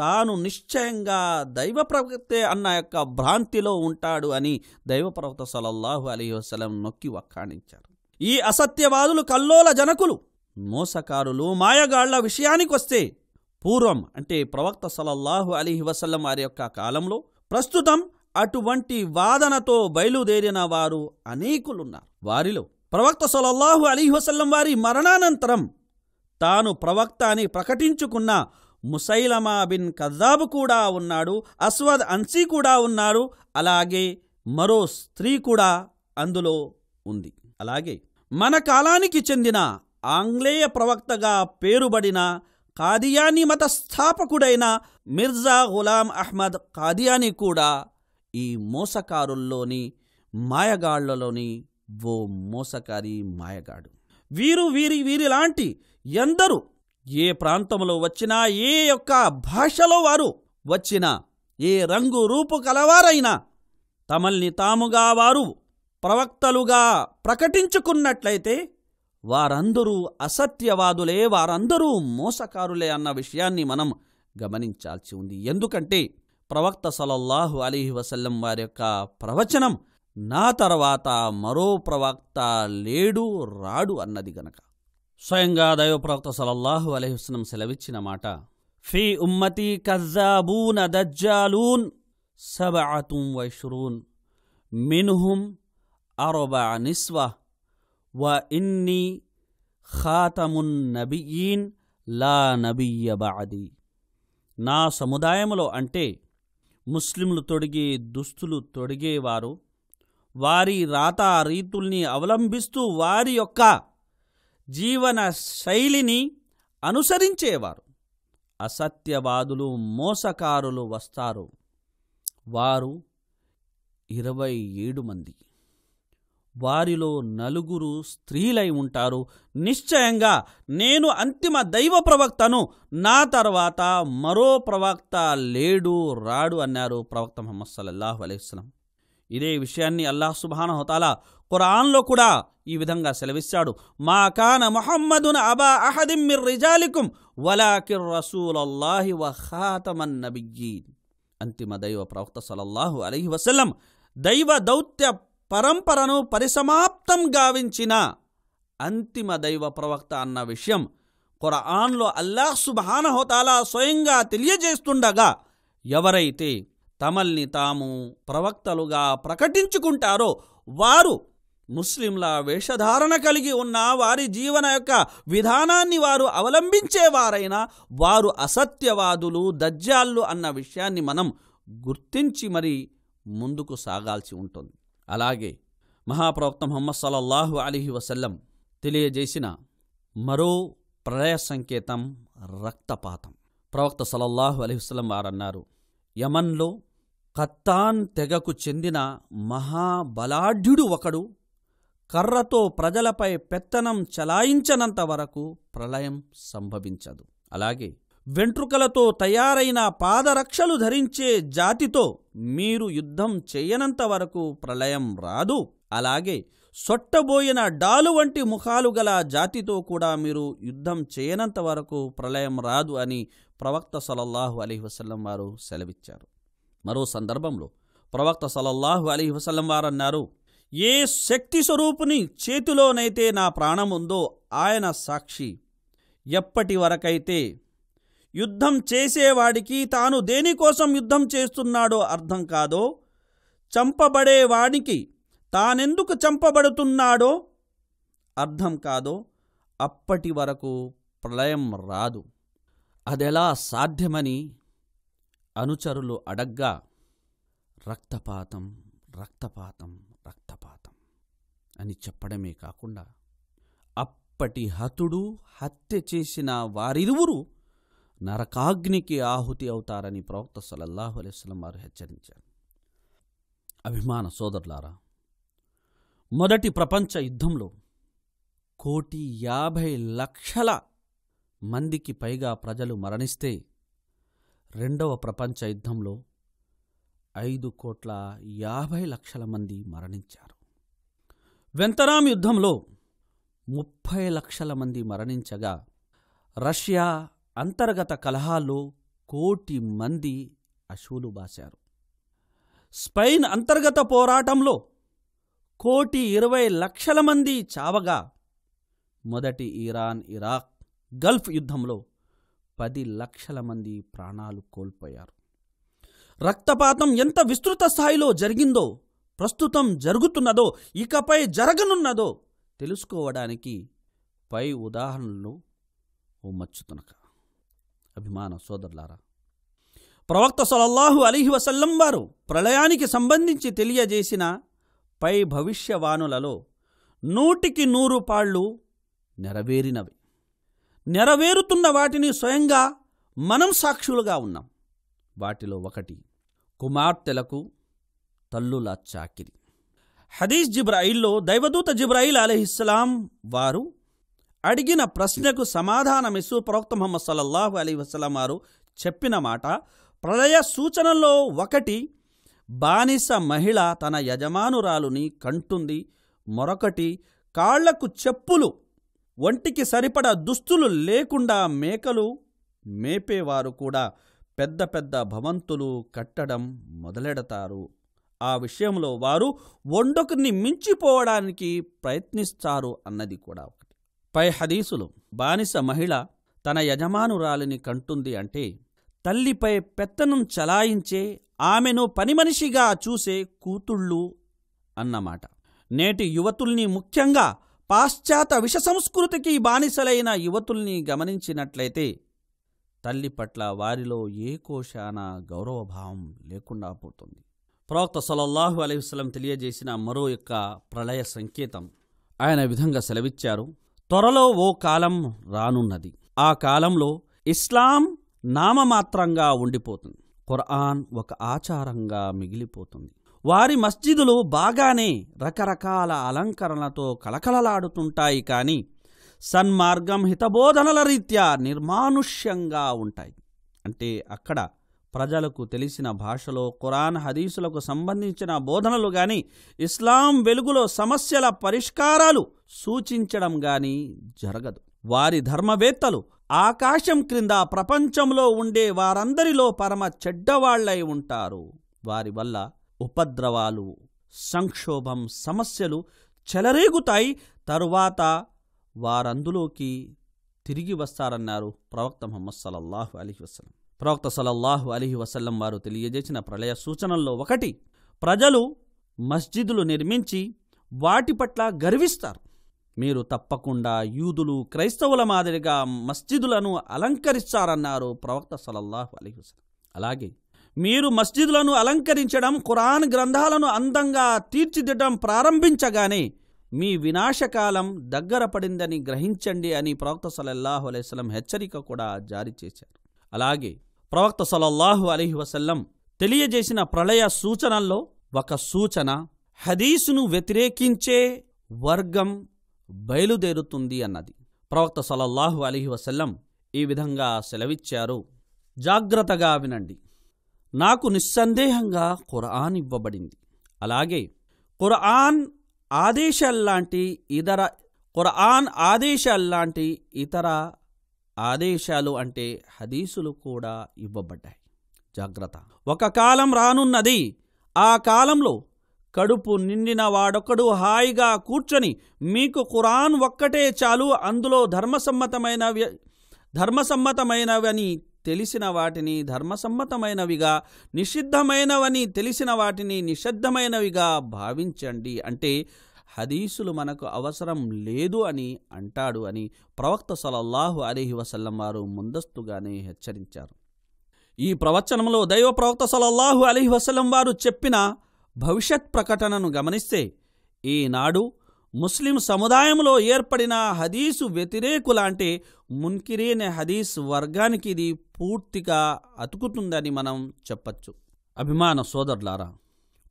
తాను నిశ్చయంగా దైవ ప్రవక్తే అన్న యొక్క భ్రాంతిలో ఉంటాడు అని దైవ ప్రవక్త సలల్లాహు అలీ వసలం నొక్కి వక్కాణించారు ఈ అసత్యవాదులు కల్లోల జనకులు మోసకారులు మాయగాళ్ల విషయానికొస్తే పూర్వం అంటే ప్రవక్త సలల్లాహు అలీహి వసల్లం వారి యొక్క కాలంలో ప్రస్తుతం అటువంటి వాదనతో బయలుదేరిన వారు అనేకులున్నారు వారిలో ప్రవక్త సలల్లాహు అలీ వసల్లం వారి మరణానంతరం తాను ప్రవక్త అని ప్రకటించుకున్న ముసైలమా బిన్ కజాబ్ కూడా ఉన్నాడు అస్వద్ అన్సీ కూడా ఉన్నారు అలాగే మరో స్త్రీ కూడా అందులో ఉంది అలాగే మన కాలానికి చెందిన ఆంగ్లేయ ప్రవక్తగా పేరుబడిన కాదియానీ మత స్థాపకుడైన మిర్జా గులాం అహ్మద్ కాదియాని కూడా ఈ మోసకారుల్లోని మాయగాళ్లలోని ఓ మోసకారి మాయగాడు వీరు వీరి వీరిలాంటి ఎందరూ ఏ ప్రాంతంలో వచ్చినా ఏ యొక్క భాషలో వారు వచ్చినా ఏ రంగు రూపు కలవారైనా తమల్ని తాముగా వారు ప్రవక్తలుగా ప్రకటించుకున్నట్లయితే వారందరూ అసత్యవాదులే వారందరూ మోసకారులే అన్న విషయాన్ని మనం గమనించాల్సి ఉంది ఎందుకంటే ప్రవక్త సలల్లాహు అలీహి వసల్లం వారి యొక్క ప్రవచనం నా తర్వాత మరో ప్రవక్త లేడు రాడు అన్నది గనక స్వయంగా దైవ ప్రవక్త సలల్లాహు అలహి వసలం సెలవిచ్చిన మాట ఫీ ఉమ్మతి కజ్జాబూన్ దజ్జాలూన్ సబాతుం వైష్రూన్ మినుహుం అరొబా నిస్వా وإني ఖాతము నబియీన్ లా నబియ్య బాది నా సముదాయములో అంటే ముస్లింలు తొడిగే దుస్తులు తొడిగేవారు వారి రాత రీతుల్ని అవలంబిస్తూ వారి యొక్క జీవన శైలిని అనుసరించేవారు అసత్యవాదులు మోసకారులు వస్తారు వారు ఇరవై ఏడు మంది వారిలో నలుగురు స్త్రీలై ఉంటారు నిశ్చయంగా నేను అంతిమ దైవ ప్రవక్తను నా తర్వాత మరో ప్రవక్త లేడు రాడు అన్నారు ప్రవక్త మొహమ్మద్ సల్లల్లాహు అలైస్లం ఇదే విషయాన్ని అల్లాహ్ సుబాన హోతాల ఖురాన్లో కూడా ఈ విధంగా సెలవిస్తాడు మా కాన మొహమ్మదున్ అబా అహదిమ్ మిర్ రిజాలికుం వలాకిర్ రసూల్ అల్లాహి వఖాతమన్ నబియ్యీన్ అంతిమ దైవ ప్రవక్త సలల్లాహు అలహి వసల్లం దైవ దౌత్య పరంపరను పరిసమాప్తం గావించిన అంతిమ దైవ ప్రవక్త అన్న విషయం ఖురాన్లో అల్లాహ్ సుభానహోతాలా స్వయంగా తెలియజేస్తుండగా ఎవరైతే తమల్ని తాము ప్రవక్తలుగా ప్రకటించుకుంటారో వారు ముస్లింల వేషధారణ కలిగి ఉన్న వారి జీవన యొక్క విధానాన్ని వారు అవలంబించేవారైనా వారు అసత్యవాదులు దజ్జాళ్ళు అన్న విషయాన్ని మనం గుర్తించి మరి ముందుకు సాగాల్సి ఉంటుంది అలాగే మహాప్రవక్త మొహమ్మద్ సలల్లాహు అలీహి వసల్లం తెలియజేసిన మరో ప్రళయ సంకేతం రక్తపాతం ప్రవక్త సలల్లాహు అలీ వసలం వారన్నారు యమన్లో కత్తాన్ తెగకు చెందిన మహాబలాఢ్యుడు ఒకడు కర్రతో ప్రజలపై పెత్తనం చలాయించనంత వరకు ప్రళయం సంభవించదు అలాగే వెంట్రుకలతో తయారైన పాదరక్షలు ధరించే జాతితో మీరు యుద్ధం చేయనంత వరకు ప్రళయం రాదు అలాగే సొట్టబోయిన డాలు వంటి ముఖాలు గల జాతితో కూడా మీరు యుద్ధం చేయనంత వరకు ప్రళయం రాదు అని ప్రవక్త సలల్లాహు అలీ వసలం వారు సెలవిచ్చారు మరో సందర్భంలో ప్రవక్త సలల్లాహు అలీ వసలం వారు అన్నారు ఏ శక్తి స్వరూపుని చేతిలోనైతే నా ప్రాణం ఉందో ఆయన సాక్షి ఎప్పటి వరకైతే యుద్ధం చేసేవాడికి తాను దేనికోసం యుద్ధం చేస్తున్నాడో అర్థం కాదో చంపబడేవాడికి తానెందుకు చంపబడుతున్నాడో అర్థం కాదో అప్పటి వరకు ప్రళయం రాదు అదెలా సాధ్యమని అనుచరులు అడగ్గా రక్తపాతం రక్తపాతం రక్తపాతం అని చెప్పడమే కాకుండా అప్పటి హతుడు హత్య చేసిన వారిరువురు నరకాగ్నికి ఆహుతి అవుతారని ప్రవక్త సలల్లాహు అలైస్లం వారు హెచ్చరించారు అభిమాన సోదరులారా మొదటి ప్రపంచ యుద్ధంలో కోటి యాభై లక్షల మందికి పైగా ప్రజలు మరణిస్తే రెండవ ప్రపంచ యుద్ధంలో ఐదు కోట్ల యాభై లక్షల మంది మరణించారు వెంతరాం యుద్ధంలో ముప్పై లక్షల మంది మరణించగా రష్యా అంతర్గత కలహాల్లో కోటి మంది అశువులు బాశారు స్పెయిన్ అంతర్గత పోరాటంలో కోటి ఇరవై లక్షల మంది చావగా మొదటి ఇరాన్ ఇరాక్ గల్ఫ్ యుద్ధంలో పది లక్షల మంది ప్రాణాలు కోల్పోయారు రక్తపాతం ఎంత విస్తృత స్థాయిలో జరిగిందో ప్రస్తుతం జరుగుతున్నదో ఇకపై జరగనున్నదో తెలుసుకోవడానికి పై ఉదాహరణలు ఓ మచ్చుతునకా అభిమాన సోదరులారా ప్రవక్త సలల్లాహు అలీహి వసల్లం వారు ప్రళయానికి సంబంధించి తెలియజేసిన పై భవిష్యవాణులలో నూటికి నూరు పాళ్ళు నెరవేరినవి నెరవేరుతున్న వాటిని స్వయంగా మనం సాక్షులుగా ఉన్నాం వాటిలో ఒకటి కుమార్తెలకు తల్లుల చాకిరి హదీస్ జిబ్రాయిల్లో దైవదూత జిబ్రాయిల్ అలహిస్లాం వారు అడిగిన ప్రశ్నకు సమాధానమిస్తూ ప్రవక్త మొహమ్మద్ సల్లల్లాహు అలీ వసలం వారు చెప్పిన మాట ప్రళయ సూచనల్లో ఒకటి బానిస మహిళ తన యజమానురాలుని కంటుంది మరొకటి కాళ్లకు చెప్పులు ఒంటికి సరిపడ దుస్తులు లేకుండా మేకలు మేపేవారు కూడా పెద్ద పెద్ద భవంతులు కట్టడం మొదలెడతారు ఆ విషయంలో వారు ఒండొకరిని మించిపోవడానికి ప్రయత్నిస్తారు అన్నది కూడా పై హదీసులు బానిస మహిళ తన యజమానురాలిని కంటుంది అంటే తల్లిపై పెత్తనం చలాయించే ఆమెను పనిమనిషిగా చూసే కూతుళ్ళు అన్నమాట నేటి యువతుల్ని ముఖ్యంగా పాశ్చాత్య విష సంస్కృతికి బానిసలైన యువతుల్ని గమనించినట్లయితే తల్లి పట్ల వారిలో ఏ కోశాన గౌరవభావం లేకుండా పోతుంది ప్రవక్త సలల్లాహు అలైవలం తెలియజేసిన మరో యొక్క ప్రళయ సంకేతం ఆయన విధంగా సెలవిచ్చారు త్వరలో ఓ కాలం రానున్నది ఆ కాలంలో ఇస్లాం నామమాత్రంగా ఉండిపోతుంది ఖురాన్ ఒక ఆచారంగా మిగిలిపోతుంది వారి మస్జిదులు బాగానే రకరకాల అలంకరణలతో కలకలలాడుతుంటాయి కానీ సన్మార్గం హితబోధనల రీత్యా నిర్మానుష్యంగా ఉంటాయి అంటే అక్కడ ప్రజలకు తెలిసిన భాషలో ఖురాన్ హదీసులకు సంబంధించిన బోధనలు కానీ ఇస్లాం వెలుగులో సమస్యల పరిష్కారాలు సూచించడం కానీ జరగదు వారి ధర్మవేత్తలు ఆకాశం క్రింద ప్రపంచంలో ఉండే వారందరిలో పరమ చెడ్డవాళ్లై ఉంటారు వారి వల్ల ఉపద్రవాలు సంక్షోభం సమస్యలు చెలరేగుతాయి తరువాత వారందులోకి తిరిగి వస్తారన్నారు ప్రవక్త మొహమ్మద్ సలల్లాహు అలీ వసలం ప్రవక్త సలల్లాహు అలీహి వసల్లం వారు తెలియజేసిన ప్రళయ సూచనల్లో ఒకటి ప్రజలు మస్జిదులు నిర్మించి వాటి పట్ల గర్విస్తారు మీరు తప్పకుండా యూదులు క్రైస్తవుల మాదిరిగా మస్జిదులను అలంకరిస్తారన్నారు ప్రవక్త సలల్లాహు అలీ వసల్లం అలాగే మీరు మస్జిదులను అలంకరించడం ఖురాన్ గ్రంథాలను అందంగా తీర్చిదిద్దడం ప్రారంభించగానే మీ వినాశకాలం దగ్గర పడిందని గ్రహించండి అని ప్రవక్త సలల్లాహు అలైస్లం హెచ్చరిక కూడా జారీ చేశారు అలాగే ప్రవక్త సలల్లాహు అలీహి వసల్లం తెలియజేసిన ప్రళయ సూచనల్లో ఒక సూచన హదీసును వ్యతిరేకించే వర్గం బయలుదేరుతుంది అన్నది ప్రవక్త సలల్లాహు అలీహి వసల్లం ఈ విధంగా సెలవిచ్చారు జాగ్రత్తగా వినండి నాకు నిస్సందేహంగా ఖురాన్ ఇవ్వబడింది అలాగే ఖురాన్ ఆదేశాల్లాంటి ఇతర ఖురాన్ ఆదేశాల్లాంటి ఇతర ఆదేశాలు అంటే హదీసులు కూడా ఇవ్వబడ్డాయి జాగ్రత్త ఒక కాలం రానున్నది ఆ కాలంలో కడుపు నిండిన వాడొకడు హాయిగా కూర్చొని మీకు ఖురాన్ ఒక్కటే చాలు అందులో ధర్మసమ్మతమైన ధర్మసమ్మతమైనవని తెలిసిన వాటిని ధర్మసమ్మతమైనవిగా నిషిద్ధమైనవని తెలిసిన వాటిని నిషిద్ధమైనవిగా భావించండి అంటే హదీసులు మనకు అవసరం లేదు అని అంటాడు అని ప్రవక్త సలల్లాహు అలీహి వసల్లం వారు ముందస్తుగానే హెచ్చరించారు ఈ ప్రవచనంలో దైవ ప్రవక్త సలల్లాహు అలీహి వసలం వారు చెప్పిన భవిష్యత్ ప్రకటనను గమనిస్తే ఈనాడు ముస్లిం సముదాయంలో ఏర్పడిన హదీసు వ్యతిరేకుల అంటే మున్కిరీన్ హదీస్ వర్గానికి ఇది పూర్తిగా అతుకుతుందని మనం చెప్పచ్చు అభిమాన సోదరులారా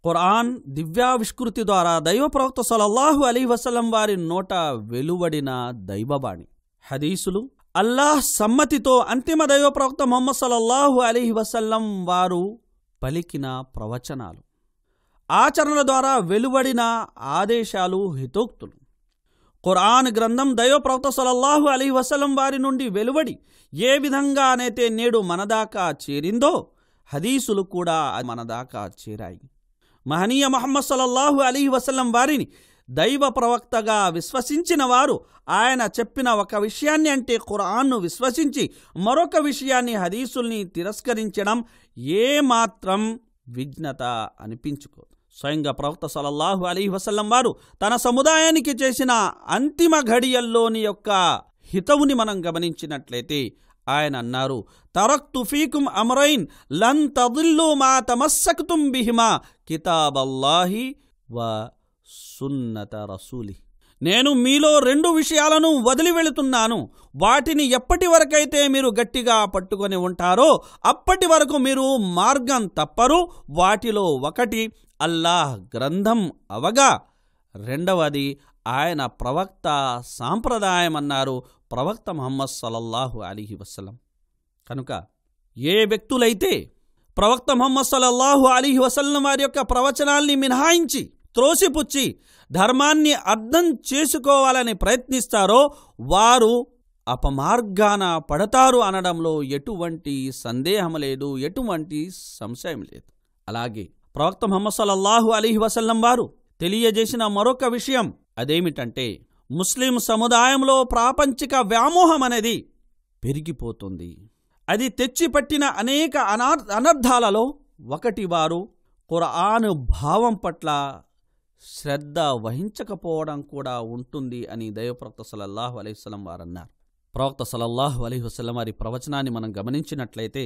ఖురాన్ దివ్యావిష్కృతి ద్వారా దైవ ప్రవక్త సలల్లాహు అలీ వసలం వారి నోట వెలువడిన దైవబాణి హదీసులు అల్లాహ్ సమ్మతితో అంతిమ దైవ ప్రవక్త మొహమ్మద్ సలల్లాహు అలీ వసల్లం వారు పలికిన ప్రవచనాలు ఆచరణల ద్వారా వెలువడిన ఆదేశాలు హితోక్తులు ఖురాన్ గ్రంథం దైవ ప్రవక్త సలల్లాహు అలీ వసలం వారి నుండి వెలువడి ఏ విధంగానైతే నేడు మనదాకా చేరిందో హదీసులు కూడా మనదాకా చేరాయి మహనీయ మహమ్మద్ సలల్లాహు అలీ వసలం వారిని దైవ ప్రవక్తగా విశ్వసించిన వారు ఆయన చెప్పిన ఒక విషయాన్ని అంటే ఖురాన్ను విశ్వసించి మరొక విషయాన్ని హదీసుల్ని తిరస్కరించడం ఏమాత్రం విజ్ఞత అనిపించుకోదు స్వయంగా ప్రవక్త సలల్లాహు అలీ వసల్లం వారు తన సముదాయానికి చేసిన అంతిమ ఘడియల్లోని యొక్క హితవుని మనం గమనించినట్లయితే ఆయన అన్నారు తరక్ తుఫీకుం అమరైన్ లన్ తదిల్లు మా తమస్సక్తుం బిహిమా కితాబల్లాహి వ సున్నత రసూలి నేను మీలో రెండు విషయాలను వదిలి వెళుతున్నాను వాటిని ఎప్పటి వరకైతే మీరు గట్టిగా పట్టుకొని ఉంటారో అప్పటి వరకు మీరు మార్గం తప్పరు వాటిలో ఒకటి అల్లాహ్ గ్రంథం అవగా రెండవది ఆయన ప్రవక్త సాంప్రదాయం అన్నారు ప్రవక్త మహమ్మద్ సలల్లాహు అలీహి వసలం కనుక ఏ వ్యక్తులైతే ప్రవక్త మహమ్మద్ సలల్లాహు అలీహి వసలం వారి యొక్క ప్రవచనాల్ని మినహాయించి త్రోసిపుచ్చి ధర్మాన్ని అర్థం చేసుకోవాలని ప్రయత్నిస్తారో వారు అపమార్గాన పడతారు అనడంలో ఎటువంటి సందేహం లేదు ఎటువంటి సంశయం లేదు అలాగే ప్రవక్త మహమ్మద్ సలల్లాహు అలీహి వసల్లం వారు తెలియజేసిన మరొక విషయం అదేమిటంటే ముస్లిం సముదాయంలో ప్రాపంచిక వ్యామోహం అనేది పెరిగిపోతుంది అది తెచ్చిపెట్టిన అనేక అనా అనర్థాలలో ఒకటి వారు కురాను భావం పట్ల శ్రద్ధ వహించకపోవడం కూడా ఉంటుంది అని దైవప్రవక్త సలల్లాహు అలైవలం వారు అన్నారు ప్రవక్త సలల్లాహు అలీ వసలం వారి ప్రవచనాన్ని మనం గమనించినట్లయితే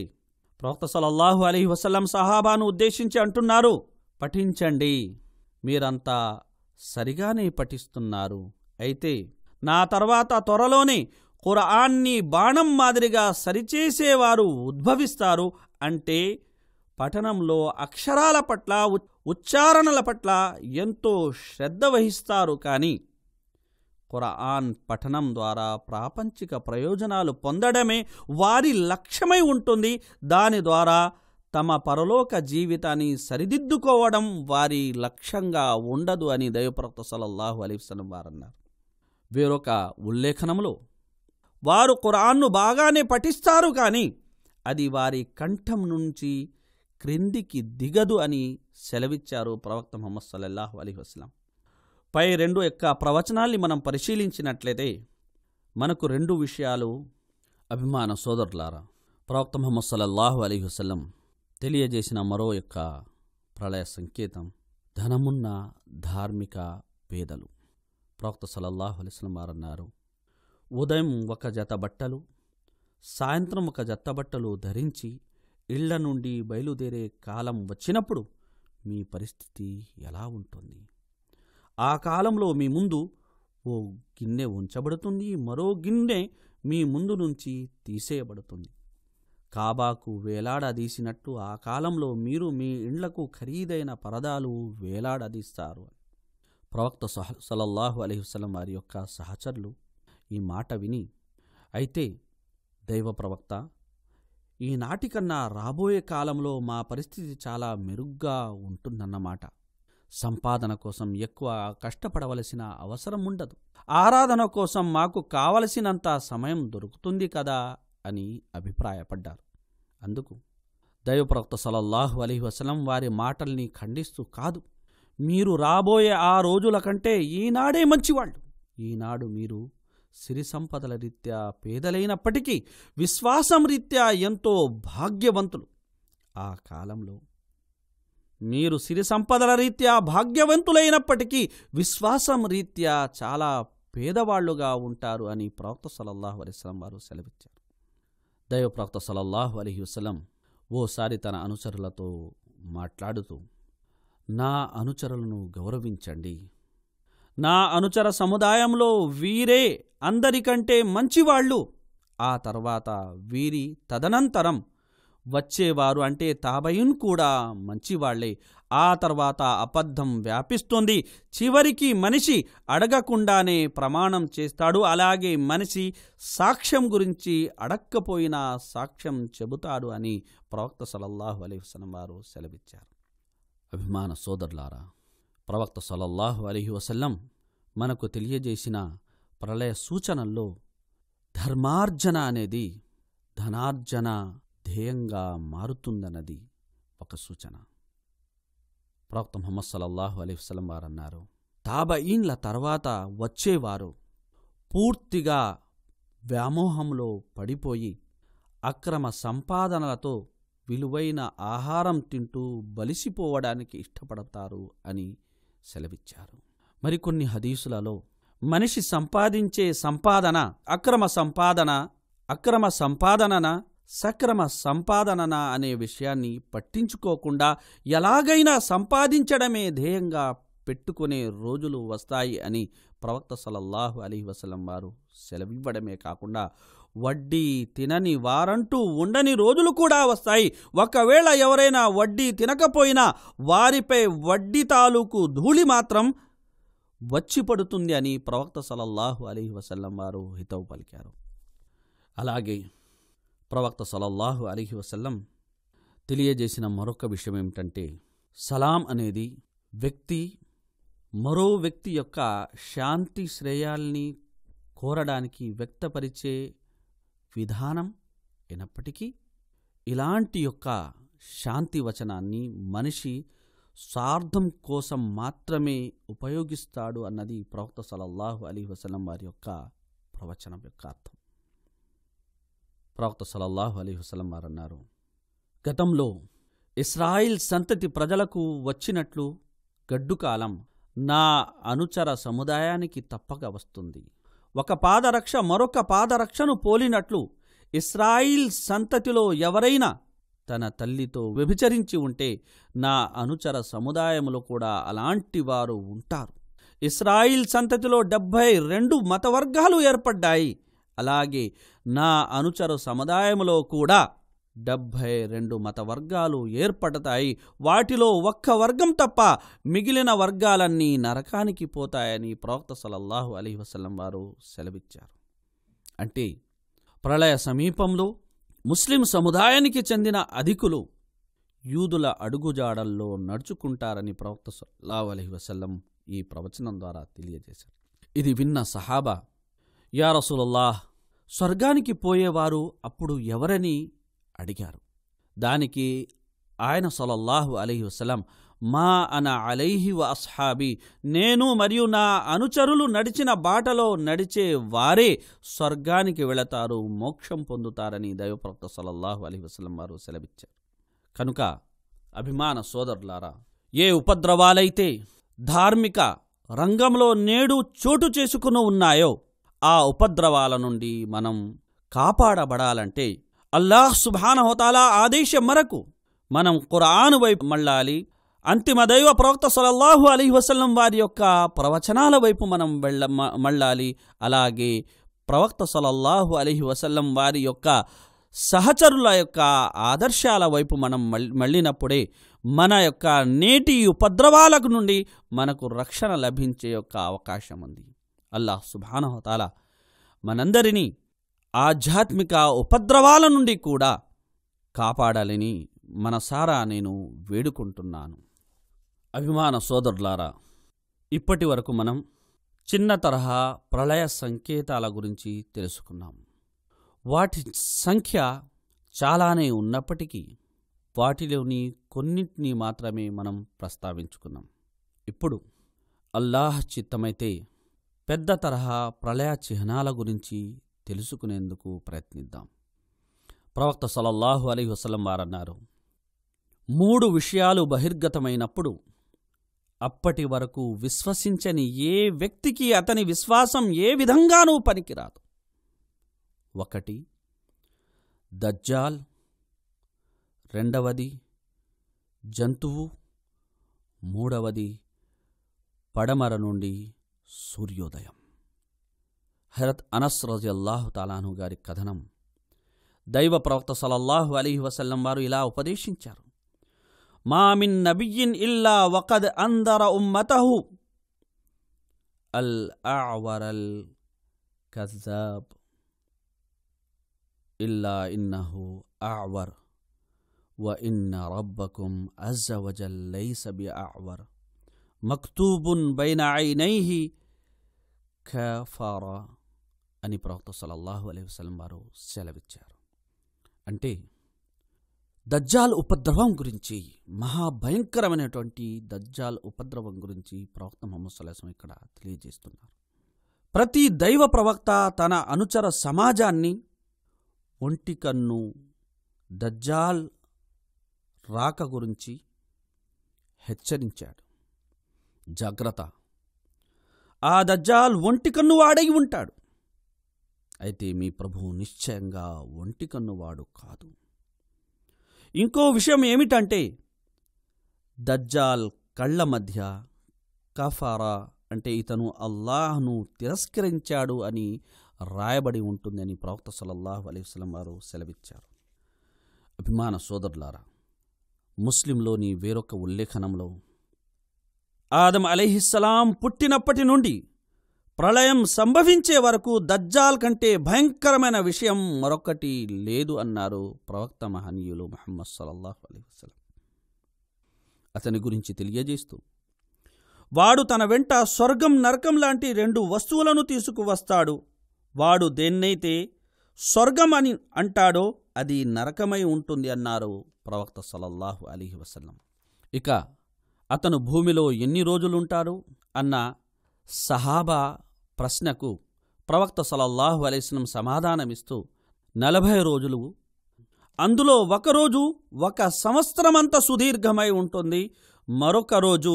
ప్రవక్త సలల్లాహు అలీ వసలం సహాబాను ఉద్దేశించి అంటున్నారు పఠించండి మీరంతా సరిగానే పఠిస్తున్నారు అయితే నా తర్వాత త్వరలోనే ఖురాన్ని బాణం మాదిరిగా సరిచేసేవారు ఉద్భవిస్తారు అంటే పఠనంలో అక్షరాల పట్ల ఉచ్చారణల పట్ల ఎంతో శ్రద్ధ వహిస్తారు కానీ కురాన్ పఠనం ద్వారా ప్రాపంచిక ప్రయోజనాలు పొందడమే వారి లక్ష్యమై ఉంటుంది దాని ద్వారా తమ పరలోక జీవితాన్ని సరిదిద్దుకోవడం వారి లక్ష్యంగా ఉండదు అని దైవప్రక్త సలల్లాహు అలీస్లం వారన్నారు వేరొక ఉల్లేఖనములో వారు ఖురాన్ను బాగానే పఠిస్తారు కానీ అది వారి కంఠం నుంచి క్రిందికి దిగదు అని సెలవిచ్చారు ప్రవక్త మొహమ్మద్ సల్లల్లాహు అలీ వస్లాం పై రెండు యొక్క ప్రవచనాల్ని మనం పరిశీలించినట్లయితే మనకు రెండు విషయాలు అభిమాన సోదరులారా ప్రవక్త మొహమ్మద్ సల్లల్లాహు అలీ వసలం తెలియజేసిన మరో యొక్క ప్రళయ సంకేతం ధనమున్న ధార్మిక పేదలు ప్రవక్త సలల్లాహు అలిస్లం వారన్నారు ఉదయం ఒక జత బట్టలు సాయంత్రం ఒక జత బట్టలు ధరించి ఇళ్ల నుండి బయలుదేరే కాలం వచ్చినప్పుడు మీ పరిస్థితి ఎలా ఉంటుంది ఆ కాలంలో మీ ముందు ఓ గిన్నె ఉంచబడుతుంది మరో గిన్నె మీ ముందు నుంచి తీసేయబడుతుంది కాబాకు వేలాడదీసినట్టు ఆ కాలంలో మీరు మీ ఇండ్లకు ఖరీదైన పరదాలు వేలాడదీస్తారు ప్రవక్త సహ సలల్లాహు అలహివసలం వారి యొక్క సహచరులు ఈ మాట విని అయితే దైవ ప్రవక్త ఈనాటికన్నా రాబోయే కాలంలో మా పరిస్థితి చాలా మెరుగ్గా ఉంటుందన్నమాట సంపాదన కోసం ఎక్కువ కష్టపడవలసిన అవసరం ఉండదు ఆరాధన కోసం మాకు కావలసినంత సమయం దొరుకుతుంది కదా అని అభిప్రాయపడ్డారు అందుకు దైవప్రవక్త సలల్లాహు అలీ వసలం వారి మాటల్ని ఖండిస్తూ కాదు మీరు రాబోయే ఆ రోజుల కంటే ఈనాడే మంచివాళ్ళు ఈనాడు మీరు సిరి సంపదల రీత్యా పేదలైనప్పటికీ విశ్వాసం రీత్యా ఎంతో భాగ్యవంతులు ఆ కాలంలో మీరు సిరి సంపదల రీత్యా భాగ్యవంతులైనప్పటికీ విశ్వాసం రీత్యా చాలా పేదవాళ్లుగా ఉంటారు అని ప్రవక్త సలల్లాహు అలీస్లం వారు సెలవిచ్చారు దైవ ప్రవక్త సలల్లాహు అలీ వసలం ఓసారి తన అనుచరులతో మాట్లాడుతూ నా అనుచరులను గౌరవించండి నా అనుచర సముదాయంలో వీరే అందరికంటే మంచివాళ్ళు ఆ తర్వాత వీరి తదనంతరం వచ్చేవారు అంటే తాబయున్ కూడా మంచివాళ్లే ఆ తర్వాత అబద్ధం వ్యాపిస్తుంది చివరికి మనిషి అడగకుండానే ప్రమాణం చేస్తాడు అలాగే మనిషి సాక్ష్యం గురించి అడక్కపోయినా సాక్ష్యం చెబుతాడు అని ప్రవక్త సలల్లాహు అలైవసం వారు సెలవిచ్చారు అభిమాన సోదరులారా ప్రవక్త సలల్లాహు అలీహి వసల్లం మనకు తెలియజేసిన ప్రళయ సూచనల్లో ధర్మార్జన అనేది ధనార్జన ధ్యేయంగా మారుతుందన్నది ఒక సూచన ప్రవక్త ముహమ్మద్ సలల్లాహు అలీ వసలం వారన్నారు తాబయీన్ల తర్వాత వచ్చేవారు పూర్తిగా వ్యామోహంలో పడిపోయి అక్రమ సంపాదనలతో విలువైన ఆహారం తింటూ బలిసిపోవడానికి ఇష్టపడతారు అని సెలవిచ్చారు మరికొన్ని హదీసులలో మనిషి సంపాదించే సంపాదన అక్రమ సంపాదన అక్రమ సంపాదనన సక్రమ సంపాదనన అనే విషయాన్ని పట్టించుకోకుండా ఎలాగైనా సంపాదించడమే ధ్యేయంగా పెట్టుకునే రోజులు వస్తాయి అని ప్రవక్త సలల్లాహు అలీ వసలం వారు సెలవివ్వడమే కాకుండా వడ్డీ తినని వారంటూ ఉండని రోజులు కూడా వస్తాయి ఒకవేళ ఎవరైనా వడ్డీ తినకపోయినా వారిపై వడ్డీ తాలూకు ధూళి మాత్రం వచ్చి పడుతుంది అని ప్రవక్త సలల్లాహు అలీ వసల్లం వారు హితవు పలికారు అలాగే ప్రవక్త సలల్లాహు అలీహి వసల్లం తెలియజేసిన మరొక విషయం ఏమిటంటే సలాం అనేది వ్యక్తి మరో వ్యక్తి యొక్క శాంతి శ్రేయాల్ని కోరడానికి వ్యక్తపరిచే విధానం అయినప్పటికీ ఇలాంటి యొక్క శాంతి వచనాన్ని మనిషి స్వార్థం కోసం మాత్రమే ఉపయోగిస్తాడు అన్నది ప్రవక్త సలల్లాహు అలీ వసలం వారి యొక్క ప్రవచనం యొక్క అర్థం ప్రవక్త సలల్లాహు అలీ వసలం వారు అన్నారు గతంలో ఇస్రాయిల్ సంతతి ప్రజలకు వచ్చినట్లు గడ్డుకాలం నా అనుచర సముదాయానికి తప్పక వస్తుంది ఒక పాదరక్ష మరొక పాదరక్షను పోలినట్లు ఇస్రాయిల్ సంతతిలో ఎవరైనా తన తల్లితో వ్యభిచరించి ఉంటే నా అనుచర సముదాయములు కూడా అలాంటి వారు ఉంటారు ఇస్రాయిల్ సంతతిలో డెబ్భై రెండు మతవర్గాలు ఏర్పడ్డాయి అలాగే నా అనుచరు సముదాయములో కూడా డెబ్భై రెండు మత వర్గాలు ఏర్పడతాయి వాటిలో ఒక్క వర్గం తప్ప మిగిలిన వర్గాలన్నీ నరకానికి పోతాయని ప్రవక్త సలల్లాహు అలీ వసలం వారు సెలవిచ్చారు అంటే ప్రళయ సమీపంలో ముస్లిం సముదాయానికి చెందిన అధికులు యూదుల అడుగుజాడల్లో నడుచుకుంటారని ప్రవక్త సల్లాహు అలీ వసల్లం ఈ ప్రవచనం ద్వారా తెలియజేశారు ఇది విన్న సహాబా యా రసూలల్లాహ్ స్వర్గానికి పోయేవారు అప్పుడు ఎవరని అడిగారు దానికి ఆయన సలల్లాహు అలహి వసలం మా అన అలైహి వ అస్హాబి నేను మరియు నా అనుచరులు నడిచిన బాటలో నడిచే వారే స్వర్గానికి వెళతారు మోక్షం పొందుతారని దైవప్రవక్త సలల్లాహు అలీహుసలం వసలం వారు సెలవిచ్చారు కనుక అభిమాన సోదరులారా ఏ ఉపద్రవాలైతే ధార్మిక రంగంలో నేడు చోటు చేసుకుని ఉన్నాయో ఆ ఉపద్రవాల నుండి మనం కాపాడబడాలంటే అల్లాహ్ సుభాన హోతాలా ఆదేశం మరకు మనం ఖురాను వైపు మళ్ళాలి అంతిమ దైవ ప్రవక్త సలల్లాహు అలీ వసలం వారి యొక్క ప్రవచనాల వైపు మనం వెళ్ళ మళ్ళాలి అలాగే ప్రవక్త సలల్లాహు అలీ వసల్లం వారి యొక్క సహచరుల యొక్క ఆదర్శాల వైపు మనం మళ్ళినప్పుడే మన యొక్క నేటి ఉపద్రవాలకు నుండి మనకు రక్షణ లభించే యొక్క అవకాశం ఉంది అల్లాహ్ సుభానహతాల మనందరినీ ఆధ్యాత్మిక ఉపద్రవాల నుండి కూడా కాపాడాలని మనసారా నేను వేడుకుంటున్నాను అభిమాన సోదరులారా ఇప్పటి వరకు మనం చిన్న తరహా ప్రళయ సంకేతాల గురించి తెలుసుకున్నాం వాటి సంఖ్య చాలానే ఉన్నప్పటికీ వాటిలోని కొన్నింటిని మాత్రమే మనం ప్రస్తావించుకున్నాం ఇప్పుడు అల్లాహ్ చిత్తమైతే పెద్ద తరహా ప్రళయ చిహ్నాల గురించి తెలుసుకునేందుకు ప్రయత్నిద్దాం ప్రవక్త సలల్లాహు అలీ వసలం వారన్నారు మూడు విషయాలు బహిర్గతమైనప్పుడు అప్పటి వరకు విశ్వసించని ఏ వ్యక్తికి అతని విశ్వాసం ఏ విధంగానూ పనికిరాదు ఒకటి దజ్జాల్ రెండవది జంతువు మూడవది పడమర నుండి సూర్యోదయం ഹരത് ಅನಸ್ ರಜಿಯಲ್ಲಾಹು తాలాను గారి కథనం దైవ ప్రవక్త సలల్లాహు అలీహి వసల్లం వారు ఇలా ఉపదేశించారు మామిన్ నబియిన్ ఇల్లా వకద్ అందర ఉమ్మతహు అల్ అల్ కజాబ్ ఇల్లా ఇన్నహు అవర్ వ ఇన్న రబ్బకుం అజ్జ వజల్ లైస బి అవర్ మక్తూబున్ బైన ఐనైహి كفر అని ప్రవక్త సలల్లాహు అలైహి వసలం వారు సెలవిచ్చారు అంటే దజ్జాల్ ఉపద్రవం గురించి మహాభయంకరమైనటువంటి దజ్జాల్ ఉపద్రవం గురించి ప్రవక్త మొహమ్మద్ సల్లాహం ఇక్కడ తెలియజేస్తున్నారు ప్రతి దైవ ప్రవక్త తన అనుచర సమాజాన్ని ఒంటికన్ను దజ్జాల్ రాక గురించి హెచ్చరించాడు జాగ్రత్త ఆ దజ్జాల్ ఒంటికన్ను వాడై ఉంటాడు అయితే మీ ప్రభువు నిశ్చయంగా ఒంటి కన్నువాడు కాదు ఇంకో విషయం ఏమిటంటే దజ్జాల్ కళ్ళ మధ్య కఫారా అంటే ఇతను అల్లాహ్ను తిరస్కరించాడు అని రాయబడి ఉంటుందని ప్రవక్త సలల్లాహు అలైవలం వారు సెలవిచ్చారు అభిమాన సోదరులారా ముస్లింలోని వేరొక ఉల్లేఖనంలో ఆదం అలీహిస్సలాం పుట్టినప్పటి నుండి ప్రళయం సంభవించే వరకు దజ్జాల్ కంటే భయంకరమైన విషయం మరొకటి లేదు అన్నారు ప్రవక్త మహనీయులు మహమ్మద్ సలల్లాహు అలీ వసలం అతని గురించి తెలియజేస్తూ వాడు తన వెంట స్వర్గం నరకం లాంటి రెండు వస్తువులను తీసుకువస్తాడు వాడు దేన్నైతే స్వర్గం అని అంటాడో అది నరకమై ఉంటుంది అన్నారు ప్రవక్త సలల్లాహు అలీహి వసలం ఇక అతను భూమిలో ఎన్ని రోజులుంటారు అన్న సహాబా ప్రశ్నకు ప్రవక్త సలల్లాహు అలైస్లం సమాధానమిస్తూ నలభై రోజులు అందులో ఒకరోజు ఒక సంవత్సరమంతా సుదీర్ఘమై ఉంటుంది మరొక రోజు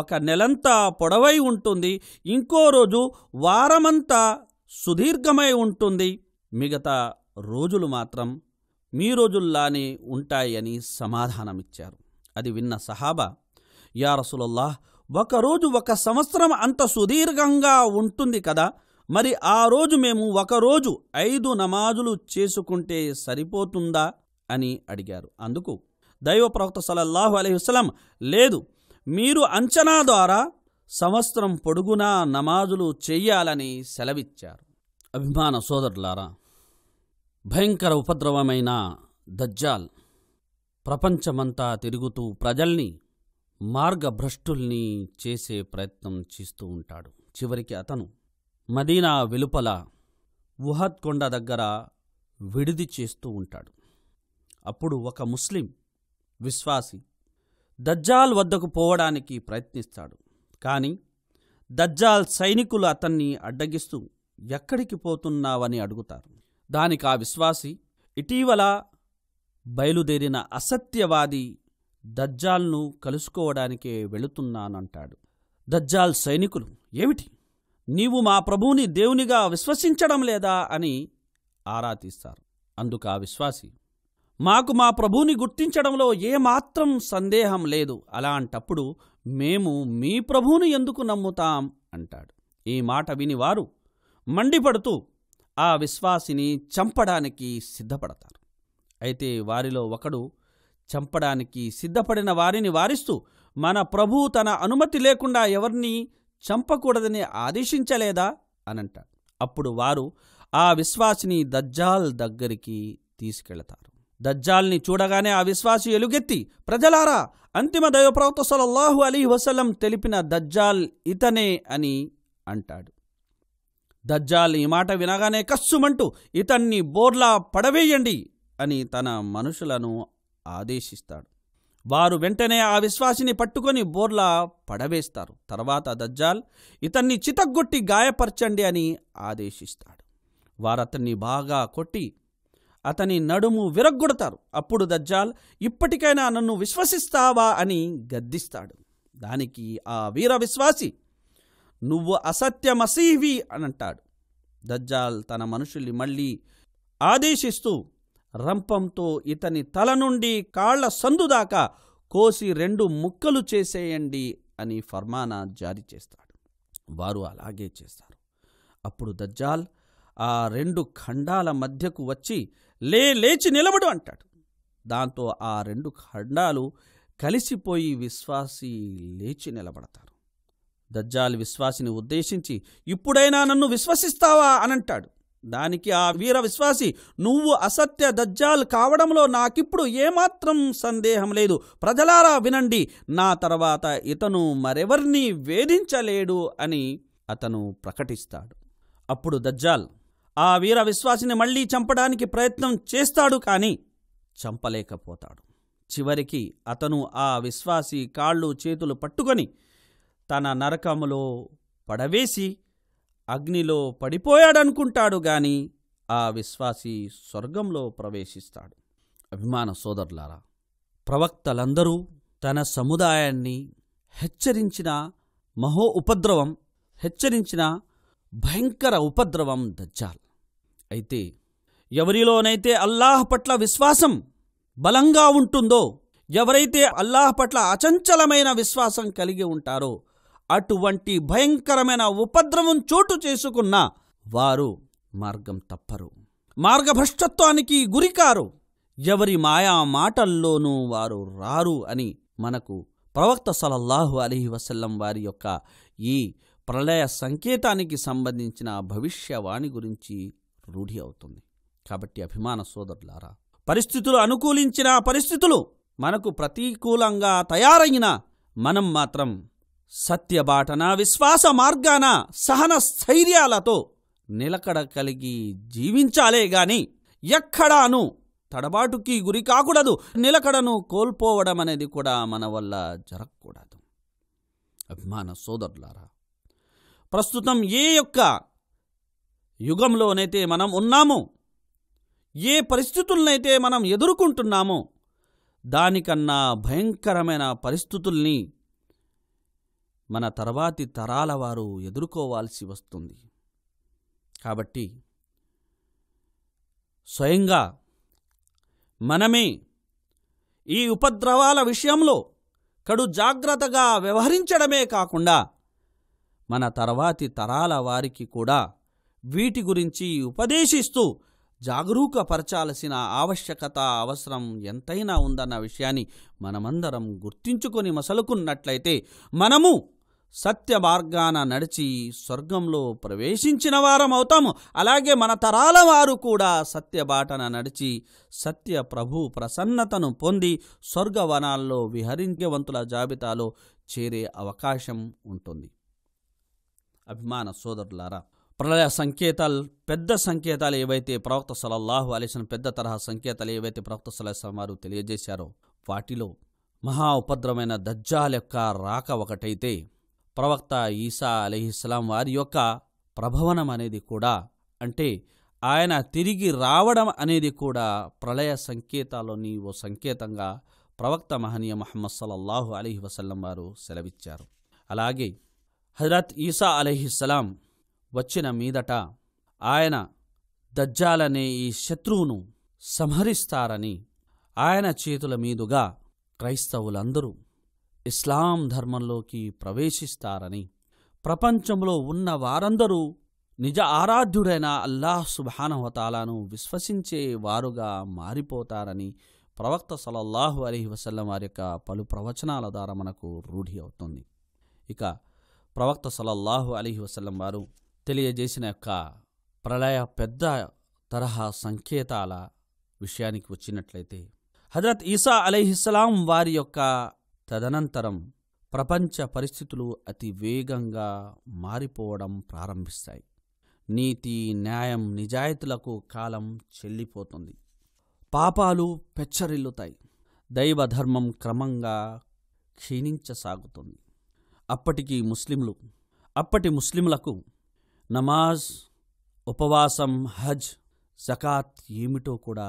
ఒక నెలంతా పొడవై ఉంటుంది ఇంకో రోజు వారమంతా సుదీర్ఘమై ఉంటుంది మిగతా రోజులు మాత్రం మీ రోజుల్లానే ఉంటాయని సమాధానమిచ్చారు అది విన్న సహాబా యారసులల్లాహ్ ఒకరోజు ఒక సంవత్సరం అంత సుదీర్ఘంగా ఉంటుంది కదా మరి ఆ రోజు మేము ఒకరోజు ఐదు నమాజులు చేసుకుంటే సరిపోతుందా అని అడిగారు అందుకు దైవ ప్రవక్త సలల్లాహు అలైహి వసలం లేదు మీరు అంచనా ద్వారా సంవత్సరం పొడుగునా నమాజులు చెయ్యాలని సెలవిచ్చారు అభిమాన సోదరులారా భయంకర ఉపద్రవమైన దజ్జాల్ ప్రపంచమంతా తిరుగుతూ ప్రజల్ని మార్గభ్రష్టుల్ని చేసే ప్రయత్నం చేస్తూ ఉంటాడు చివరికి అతను మదీనా వెలుపల వుహద్ దగ్గర విడిది చేస్తూ ఉంటాడు అప్పుడు ఒక ముస్లిం విశ్వాసి దజ్జాల్ వద్దకు పోవడానికి ప్రయత్నిస్తాడు కానీ దజ్జాల్ సైనికులు అతన్ని అడ్డగిస్తూ ఎక్కడికి పోతున్నావని అడుగుతారు దానికి ఆ విశ్వాసి ఇటీవల బయలుదేరిన అసత్యవాది దజ్జాల్ను కలుసుకోవడానికే వెళుతున్నానంటాడు దజ్జాల్ సైనికులు ఏమిటి నీవు మా ప్రభువుని దేవునిగా విశ్వసించడం లేదా అని ఆరా తీస్తారు అందుకు ఆ విశ్వాసి మాకు మా ప్రభువుని గుర్తించడంలో ఏమాత్రం సందేహం లేదు అలాంటప్పుడు మేము మీ ప్రభువుని ఎందుకు నమ్ముతాం అంటాడు ఈ మాట విని వారు మండిపడుతూ ఆ విశ్వాసిని చంపడానికి సిద్ధపడతారు అయితే వారిలో ఒకడు చంపడానికి సిద్ధపడిన వారిని వారిస్తూ మన ప్రభువు తన అనుమతి లేకుండా ఎవరిని చంపకూడదని ఆదేశించలేదా అంటారు అప్పుడు వారు ఆ విశ్వాసిని దజ్జాల్ దగ్గరికి తీసుకెళతారు దజ్జాల్ని చూడగానే ఆ విశ్వాసి ఎలుగెత్తి ప్రజలారా అంతిమ దైవప్రవత సలల్లాహు అలీ వసలం తెలిపిన దజ్జాల్ ఇతనే అని అంటాడు దజ్జాల్ ఈ మాట వినగానే కస్సుమంటూ ఇతన్ని బోర్లా పడవేయండి అని తన మనుషులను ఆదేశిస్తాడు వారు వెంటనే ఆ విశ్వాసిని పట్టుకొని బోర్లా పడవేస్తారు తర్వాత దజ్జాల్ ఇతన్ని చితగ్గొట్టి గాయపరచండి అని ఆదేశిస్తాడు వారతన్ని బాగా కొట్టి అతని నడుము విరగ్గొడతారు అప్పుడు దజ్జాల్ ఇప్పటికైనా నన్ను విశ్వసిస్తావా అని గద్దిస్తాడు దానికి ఆ వీర విశ్వాసి నువ్వు అసత్యమసీవి అని అంటాడు దజ్జాల్ తన మనుషుల్ని మళ్ళీ ఆదేశిస్తూ రంపంతో ఇతని తల నుండి కాళ్ల సందుదాకా కోసి రెండు ముక్కలు చేసేయండి అని ఫర్మానా జారీ చేస్తాడు వారు అలాగే చేస్తారు అప్పుడు దజ్జాల్ ఆ రెండు ఖండాల మధ్యకు వచ్చి లే లేచి నిలబడు అంటాడు దాంతో ఆ రెండు ఖండాలు కలిసిపోయి విశ్వాసి లేచి నిలబడతారు దజ్జాల్ విశ్వాసిని ఉద్దేశించి ఇప్పుడైనా నన్ను విశ్వసిస్తావా అనంటాడు దానికి ఆ వీర విశ్వాసి నువ్వు అసత్య దజ్జాలు కావడంలో నాకిప్పుడు ఏమాత్రం సందేహం లేదు ప్రజలారా వినండి నా తర్వాత ఇతను మరెవరిని వేధించలేడు అని అతను ప్రకటిస్తాడు అప్పుడు దజ్జాల్ ఆ వీర విశ్వాసిని మళ్లీ చంపడానికి ప్రయత్నం చేస్తాడు కాని చంపలేకపోతాడు చివరికి అతను ఆ విశ్వాసి కాళ్ళు చేతులు పట్టుకొని తన నరకములో పడవేసి అగ్నిలో పడిపోయాడనుకుంటాడు గాని ఆ విశ్వాసి స్వర్గంలో ప్రవేశిస్తాడు అభిమాన సోదరులారా ప్రవక్తలందరూ తన సముదాయాన్ని హెచ్చరించిన మహో ఉపద్రవం హెచ్చరించిన భయంకర ఉపద్రవం దజ్జాల్ అయితే ఎవరిలోనైతే అల్లాహ్ పట్ల విశ్వాసం బలంగా ఉంటుందో ఎవరైతే అల్లాహ్ పట్ల అచంచలమైన విశ్వాసం కలిగి ఉంటారో అటువంటి భయంకరమైన ఉపద్రవం చోటు చేసుకున్న వారు మార్గం తప్పరు మార్గభ్రష్టత్వానికి గురికారు ఎవరి మాయా మాటల్లోనూ వారు రారు అని మనకు ప్రవక్త సలల్లాహు అలీ వసల్లం వారి యొక్క ఈ ప్రళయ సంకేతానికి సంబంధించిన భవిష్యవాణి గురించి రూఢి అవుతుంది కాబట్టి అభిమాన సోదరులారా పరిస్థితులు అనుకూలించిన పరిస్థితులు మనకు ప్రతికూలంగా తయారైన మనం మాత్రం సత్యబాటన విశ్వాస మార్గాన సహన స్థైర్యాలతో నిలకడ కలిగి జీవించాలే గాని ఎక్కడాను తడబాటుకి గురి కాకూడదు నిలకడను కోల్పోవడం అనేది కూడా మన వల్ల జరగకూడదు అభిమాన సోదరులారా ప్రస్తుతం ఏ యొక్క యుగంలోనైతే మనం ఉన్నామో ఏ పరిస్థితులనైతే మనం ఎదుర్కొంటున్నామో దానికన్నా భయంకరమైన పరిస్థితుల్ని మన తర్వాతి తరాల వారు ఎదుర్కోవాల్సి వస్తుంది కాబట్టి స్వయంగా మనమే ఈ ఉపద్రవాల విషయంలో కడు జాగ్రత్తగా వ్యవహరించడమే కాకుండా మన తర్వాతి తరాల వారికి కూడా వీటి గురించి ఉపదేశిస్తూ జాగరూకపరచాల్సిన ఆవశ్యకత అవసరం ఎంతైనా ఉందన్న విషయాన్ని మనమందరం గుర్తించుకొని మసలుకున్నట్లయితే మనము సత్య మార్గాన నడిచి స్వర్గంలో ప్రవేశించిన వారం అవుతాము అలాగే మన తరాల వారు కూడా సత్య బాటన నడిచి సత్య ప్రభు ప్రసన్నతను పొంది స్వర్గవనాల్లో విహరించవంతుల జాబితాలో చేరే అవకాశం ఉంటుంది అభిమాన సోదరులారా ప్రళయ సంకేతాలు పెద్ద సంకేతాలు ఏవైతే ప్రవక్త సలల్లాహు అలీసిన పెద్ద తరహా సంకేతాలు ఏవైతే ప్రవక్త సలహా వారు తెలియజేశారో వాటిలో మహా ఉపద్రవమైన దజ్జాల యొక్క రాక ఒకటైతే ప్రవక్త ఈసా అలీహిస్లాం వారి యొక్క ప్రభవనం అనేది కూడా అంటే ఆయన తిరిగి రావడం అనేది కూడా ప్రళయ సంకేతాల్లోని ఓ సంకేతంగా ప్రవక్త మహనీయ మహమ్మద్ సల్లల్లాహు అలీ వసల్లం వారు సెలవిచ్చారు అలాగే హజరత్ ఈసా అలీహిస్లాం వచ్చిన మీదట ఆయన దజ్జాలనే ఈ శత్రువును సంహరిస్తారని ఆయన చేతుల మీదుగా క్రైస్తవులందరూ ఇస్లాం ధర్మంలోకి ప్రవేశిస్తారని ప్రపంచంలో ఉన్న వారందరూ నిజ ఆరాధ్యుడైన అల్లాహ్ సుబానహతాలాను విశ్వసించే వారుగా మారిపోతారని ప్రవక్త సలల్లాహు అలీ వసల్లం వారి యొక్క పలు ప్రవచనాల ద్వారా మనకు రూఢి అవుతుంది ఇక ప్రవక్త సలల్లాహు అలీ వసల్లం వారు తెలియజేసిన యొక్క ప్రళయ పెద్ద తరహా సంకేతాల విషయానికి వచ్చినట్లయితే హజరత్ ఈసా అలీహిస్లాం వారి యొక్క తదనంతరం ప్రపంచ పరిస్థితులు అతి వేగంగా మారిపోవడం ప్రారంభిస్తాయి నీతి న్యాయం నిజాయితులకు కాలం చెల్లిపోతుంది పాపాలు పెచ్చరిల్లుతాయి దైవధర్మం క్రమంగా క్షీణించసాగుతుంది అప్పటికి ముస్లింలు అప్పటి ముస్లింలకు నమాజ్ ఉపవాసం హజ్ జకాత్ ఏమిటో కూడా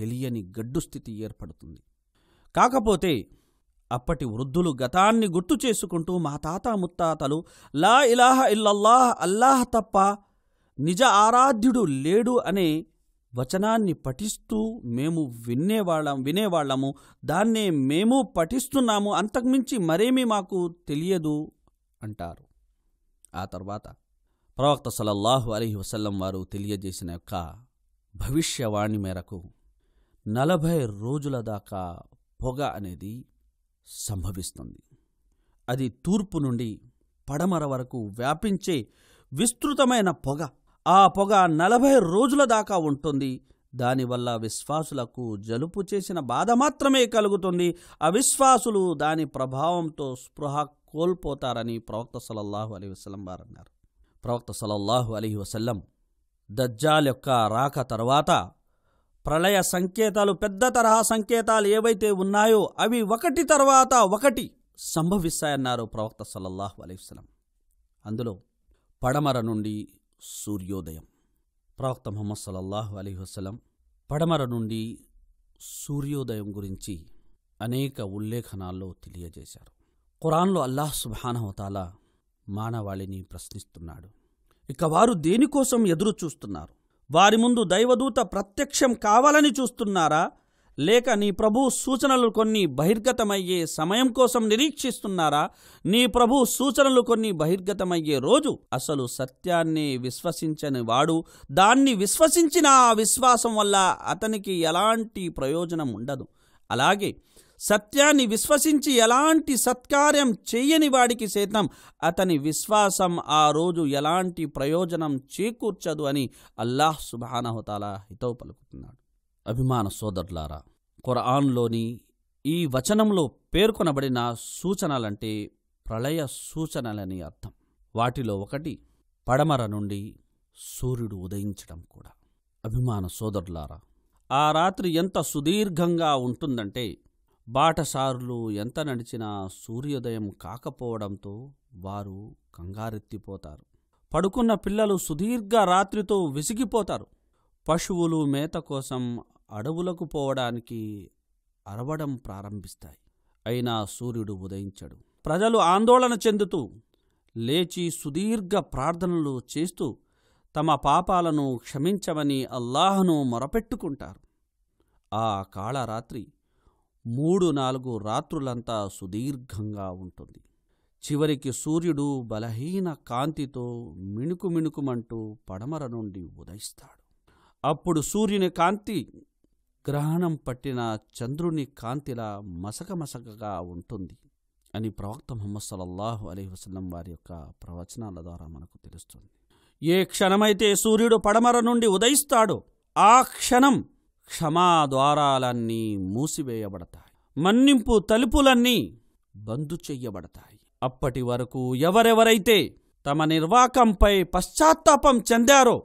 తెలియని గడ్డు స్థితి ఏర్పడుతుంది కాకపోతే అప్పటి వృద్ధులు గతాన్ని గుర్తు చేసుకుంటూ మా తాత ముత్తాతలు లా ఇలాహ ఇల్లల్లాహ్ అల్లాహ్ తప్ప నిజ ఆరాధ్యుడు లేడు అనే వచనాన్ని పఠిస్తూ మేము వినేవాళ్ళం వినేవాళ్ళము దాన్నే మేము పఠిస్తున్నాము అంతకుమించి మరేమీ మాకు తెలియదు అంటారు ఆ తర్వాత ప్రవక్త సలల్లాహు అలీ వసల్లం వారు తెలియజేసిన యొక్క భవిష్యవాణి మేరకు నలభై రోజుల దాకా పొగ అనేది సంభవిస్తుంది అది తూర్పు నుండి పడమర వరకు వ్యాపించే విస్తృతమైన పొగ ఆ పొగ నలభై రోజుల దాకా ఉంటుంది దానివల్ల విశ్వాసులకు జలుపు చేసిన బాధ మాత్రమే కలుగుతుంది అవిశ్వాసులు దాని ప్రభావంతో స్పృహ కోల్పోతారని ప్రవక్త సలల్లాహు అలీ వసలం వారు అన్నారు ప్రవక్త సలల్లాహు అలీ వసల్లం దజ్జాల్ యొక్క రాక తర్వాత ప్రళయ సంకేతాలు పెద్ద తరహా సంకేతాలు ఏవైతే ఉన్నాయో అవి ఒకటి తర్వాత ఒకటి సంభవిస్తాయన్నారు ప్రవక్త సల్లల్లాహు వసలం అందులో పడమర నుండి సూర్యోదయం ప్రవక్త ముహమ్మద్ సల్లల్లాహు అలీ వసలం పడమర నుండి సూర్యోదయం గురించి అనేక ఉల్లేఖనాల్లో తెలియజేశారు ఖురాన్లో అల్లాహ్ సుబానహతాలా మానవాళిని ప్రశ్నిస్తున్నాడు ఇక వారు దేనికోసం ఎదురు చూస్తున్నారు వారి ముందు దైవదూత ప్రత్యక్షం కావాలని చూస్తున్నారా లేక నీ ప్రభు సూచనలు కొన్ని బహిర్గతమయ్యే సమయం కోసం నిరీక్షిస్తున్నారా నీ ప్రభు సూచనలు కొన్ని బహిర్గతమయ్యే రోజు అసలు సత్యాన్ని విశ్వసించని వాడు దాన్ని విశ్వసించిన ఆ విశ్వాసం వల్ల అతనికి ఎలాంటి ప్రయోజనం ఉండదు అలాగే సత్యాన్ని విశ్వసించి ఎలాంటి సత్కార్యం చేయని వాడికి సైతం అతని విశ్వాసం ఆ రోజు ఎలాంటి ప్రయోజనం చేకూర్చదు అని అల్లాహ్ సుబానహుతాల హితవు పలుకుతున్నాడు అభిమాన సోదరులారా ఖురాన్లోని ఈ వచనంలో పేర్కొనబడిన సూచనలంటే ప్రళయ సూచనలని అర్థం వాటిలో ఒకటి పడమర నుండి సూర్యుడు ఉదయించడం కూడా అభిమాన సోదరులారా ఆ రాత్రి ఎంత సుదీర్ఘంగా ఉంటుందంటే బాటసారులు ఎంత నడిచినా సూర్యోదయం కాకపోవడంతో వారు కంగారెత్తిపోతారు పడుకున్న పిల్లలు సుదీర్ఘ రాత్రితో విసిగిపోతారు పశువులు మేత కోసం అడవులకు పోవడానికి అరవడం ప్రారంభిస్తాయి అయినా సూర్యుడు ఉదయించడు ప్రజలు ఆందోళన చెందుతూ లేచి సుదీర్ఘ ప్రార్థనలు చేస్తూ తమ పాపాలను క్షమించమని అల్లాహను మొరపెట్టుకుంటారు ఆ కాళరాత్రి మూడు నాలుగు రాత్రులంతా సుదీర్ఘంగా ఉంటుంది చివరికి సూర్యుడు బలహీన కాంతితో మిణుకుమిణుకుమంటూ పడమర నుండి ఉదయిస్తాడు అప్పుడు సూర్యుని కాంతి గ్రహణం పట్టిన చంద్రుని కాంతిలా మసకమసకగా ఉంటుంది అని ప్రవక్త ముహమ్మద్ సలల్లాహు అలీ వసలం వారి యొక్క ప్రవచనాల ద్వారా మనకు తెలుస్తుంది ఏ క్షణమైతే సూర్యుడు పడమర నుండి ఉదయిస్తాడో ఆ క్షణం క్షమాద్వారాలన్నీ మూసివేయబడతాయి మన్నింపు తలుపులన్నీ బందు చెయ్యబడతాయి అప్పటి వరకు ఎవరెవరైతే తమ నిర్వాకంపై పశ్చాత్తాపం చెందారో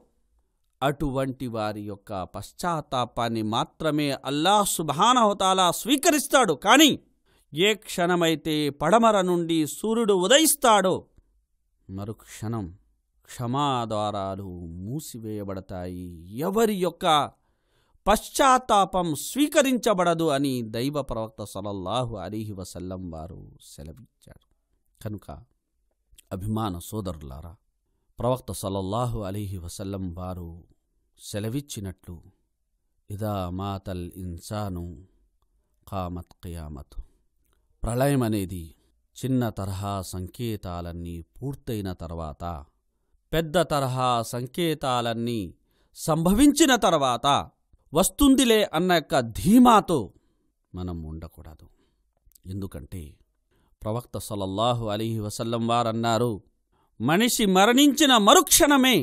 అటువంటి వారి యొక్క పశ్చాత్తాపాన్ని మాత్రమే అల్లా సుభానహుతాలా స్వీకరిస్తాడు కానీ ఏ క్షణమైతే పడమర నుండి సూర్యుడు ఉదయిస్తాడో మరుక్షణం క్షమాద్వారాలు మూసివేయబడతాయి ఎవరి యొక్క పశ్చాత్తాపం స్వీకరించబడదు అని దైవ ప్రవక్త సలల్లాహు అలీహి వసల్లం వారు సెలవిచ్చారు కనుక అభిమాన సోదరులారా ప్రవక్త సలల్లాహు అలీహి వసల్లం వారు సెలవిచ్చినట్లు ఇదా మాతల్ ఇన్సాను కామత్ కయామత్ ప్రళయం అనేది చిన్న తరహా సంకేతాలన్నీ పూర్తయిన తర్వాత పెద్ద తరహా సంకేతాలన్నీ సంభవించిన తర్వాత వస్తుందిలే అన్న యొక్క ధీమాతో మనం ఉండకూడదు ఎందుకంటే ప్రవక్త సలల్లాహు అలీహి వసల్లం వారన్నారు మనిషి మరణించిన మరుక్షణమే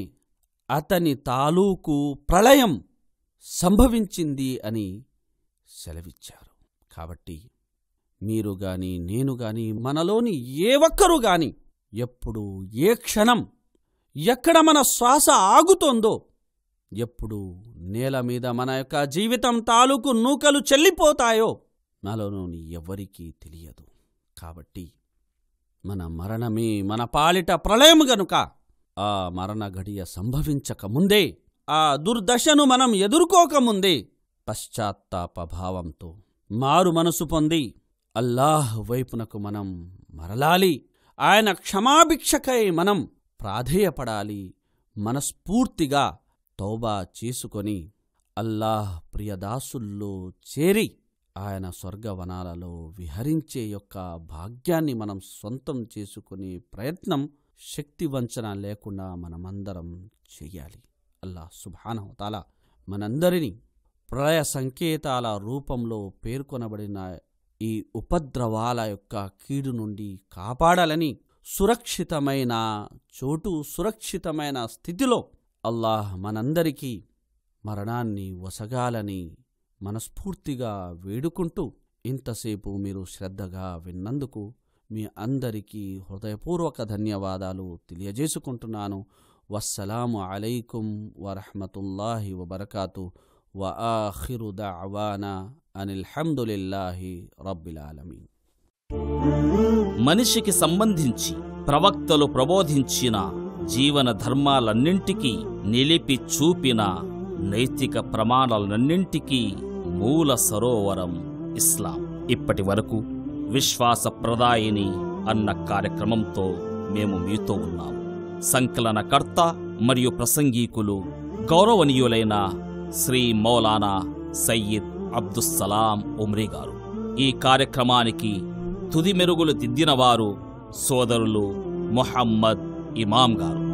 అతని తాలూకు ప్రళయం సంభవించింది అని సెలవిచ్చారు కాబట్టి మీరు గాని నేను గాని మనలోని ఏ ఒక్కరూ గాని ఎప్పుడు ఏ క్షణం ఎక్కడ మన శ్వాస ఆగుతోందో ఎప్పుడు నేల మీద మన యొక్క జీవితం తాలూకు నూకలు చెల్లిపోతాయో నాలోనూ ఎవరికీ తెలియదు కాబట్టి మన మరణమే మన పాలిట ప్రళయం గనుక ఆ మరణ గడియ సంభవించకముందే ఆ దుర్దశను మనం ఎదుర్కోకముందే పశ్చాత్తాపభావంతో మారు మనసు పొంది అల్లాహ్ వైపునకు మనం మరలాలి ఆయన క్షమాభిక్షకై మనం ప్రాధేయపడాలి మనస్ఫూర్తిగా తౌబా చేసుకొని అల్లాహ్ ప్రియదాసుల్లో చేరి ఆయన స్వర్గవనాలలో విహరించే యొక్క భాగ్యాన్ని మనం సొంతం చేసుకునే ప్రయత్నం శక్తి వంచన లేకుండా మనమందరం చెయ్యాలి అల్లాహ్ సుభానవతాల మనందరినీ ప్రళయ సంకేతాల రూపంలో పేర్కొనబడిన ఈ ఉపద్రవాల యొక్క కీడు నుండి కాపాడాలని సురక్షితమైన చోటు సురక్షితమైన స్థితిలో అల్లాహ్ మనందరికీ మరణాన్ని వసగాలని మనస్ఫూర్తిగా వేడుకుంటూ ఇంతసేపు మీరు శ్రద్ధగా విన్నందుకు మీ అందరికీ హృదయపూర్వక ధన్యవాదాలు తెలియజేసుకుంటున్నాను వస్సలాము అలైకుం వరహమతుల్లాహి వబర్కాతు వ ఆఖిరు దవానా రబ్బిల్ ఆలమీన్ మనిషికి సంబంధించి ప్రవక్తలు ప్రబోధించిన జీవన ధర్మాలన్నింటికీ నిలిపి చూపిన నైతిక ప్రమాణాలన్నింటికీ మూల సరోవరం ఇస్లాం ఇప్పటి వరకు విశ్వాస ప్రదాయిని అన్న కార్యక్రమంతో మేము మీతో ఉన్నాం సంకలనకర్త మరియు ప్రసంగీకులు గౌరవనీయులైన శ్రీ మౌలానా సయ్యద్ అబ్దుస్సలాం ఉమ్రీ గారు ఈ కార్యక్రమానికి తుది మెరుగులు దిద్దినవారు సోదరులు మొహమ్మద్ इमाम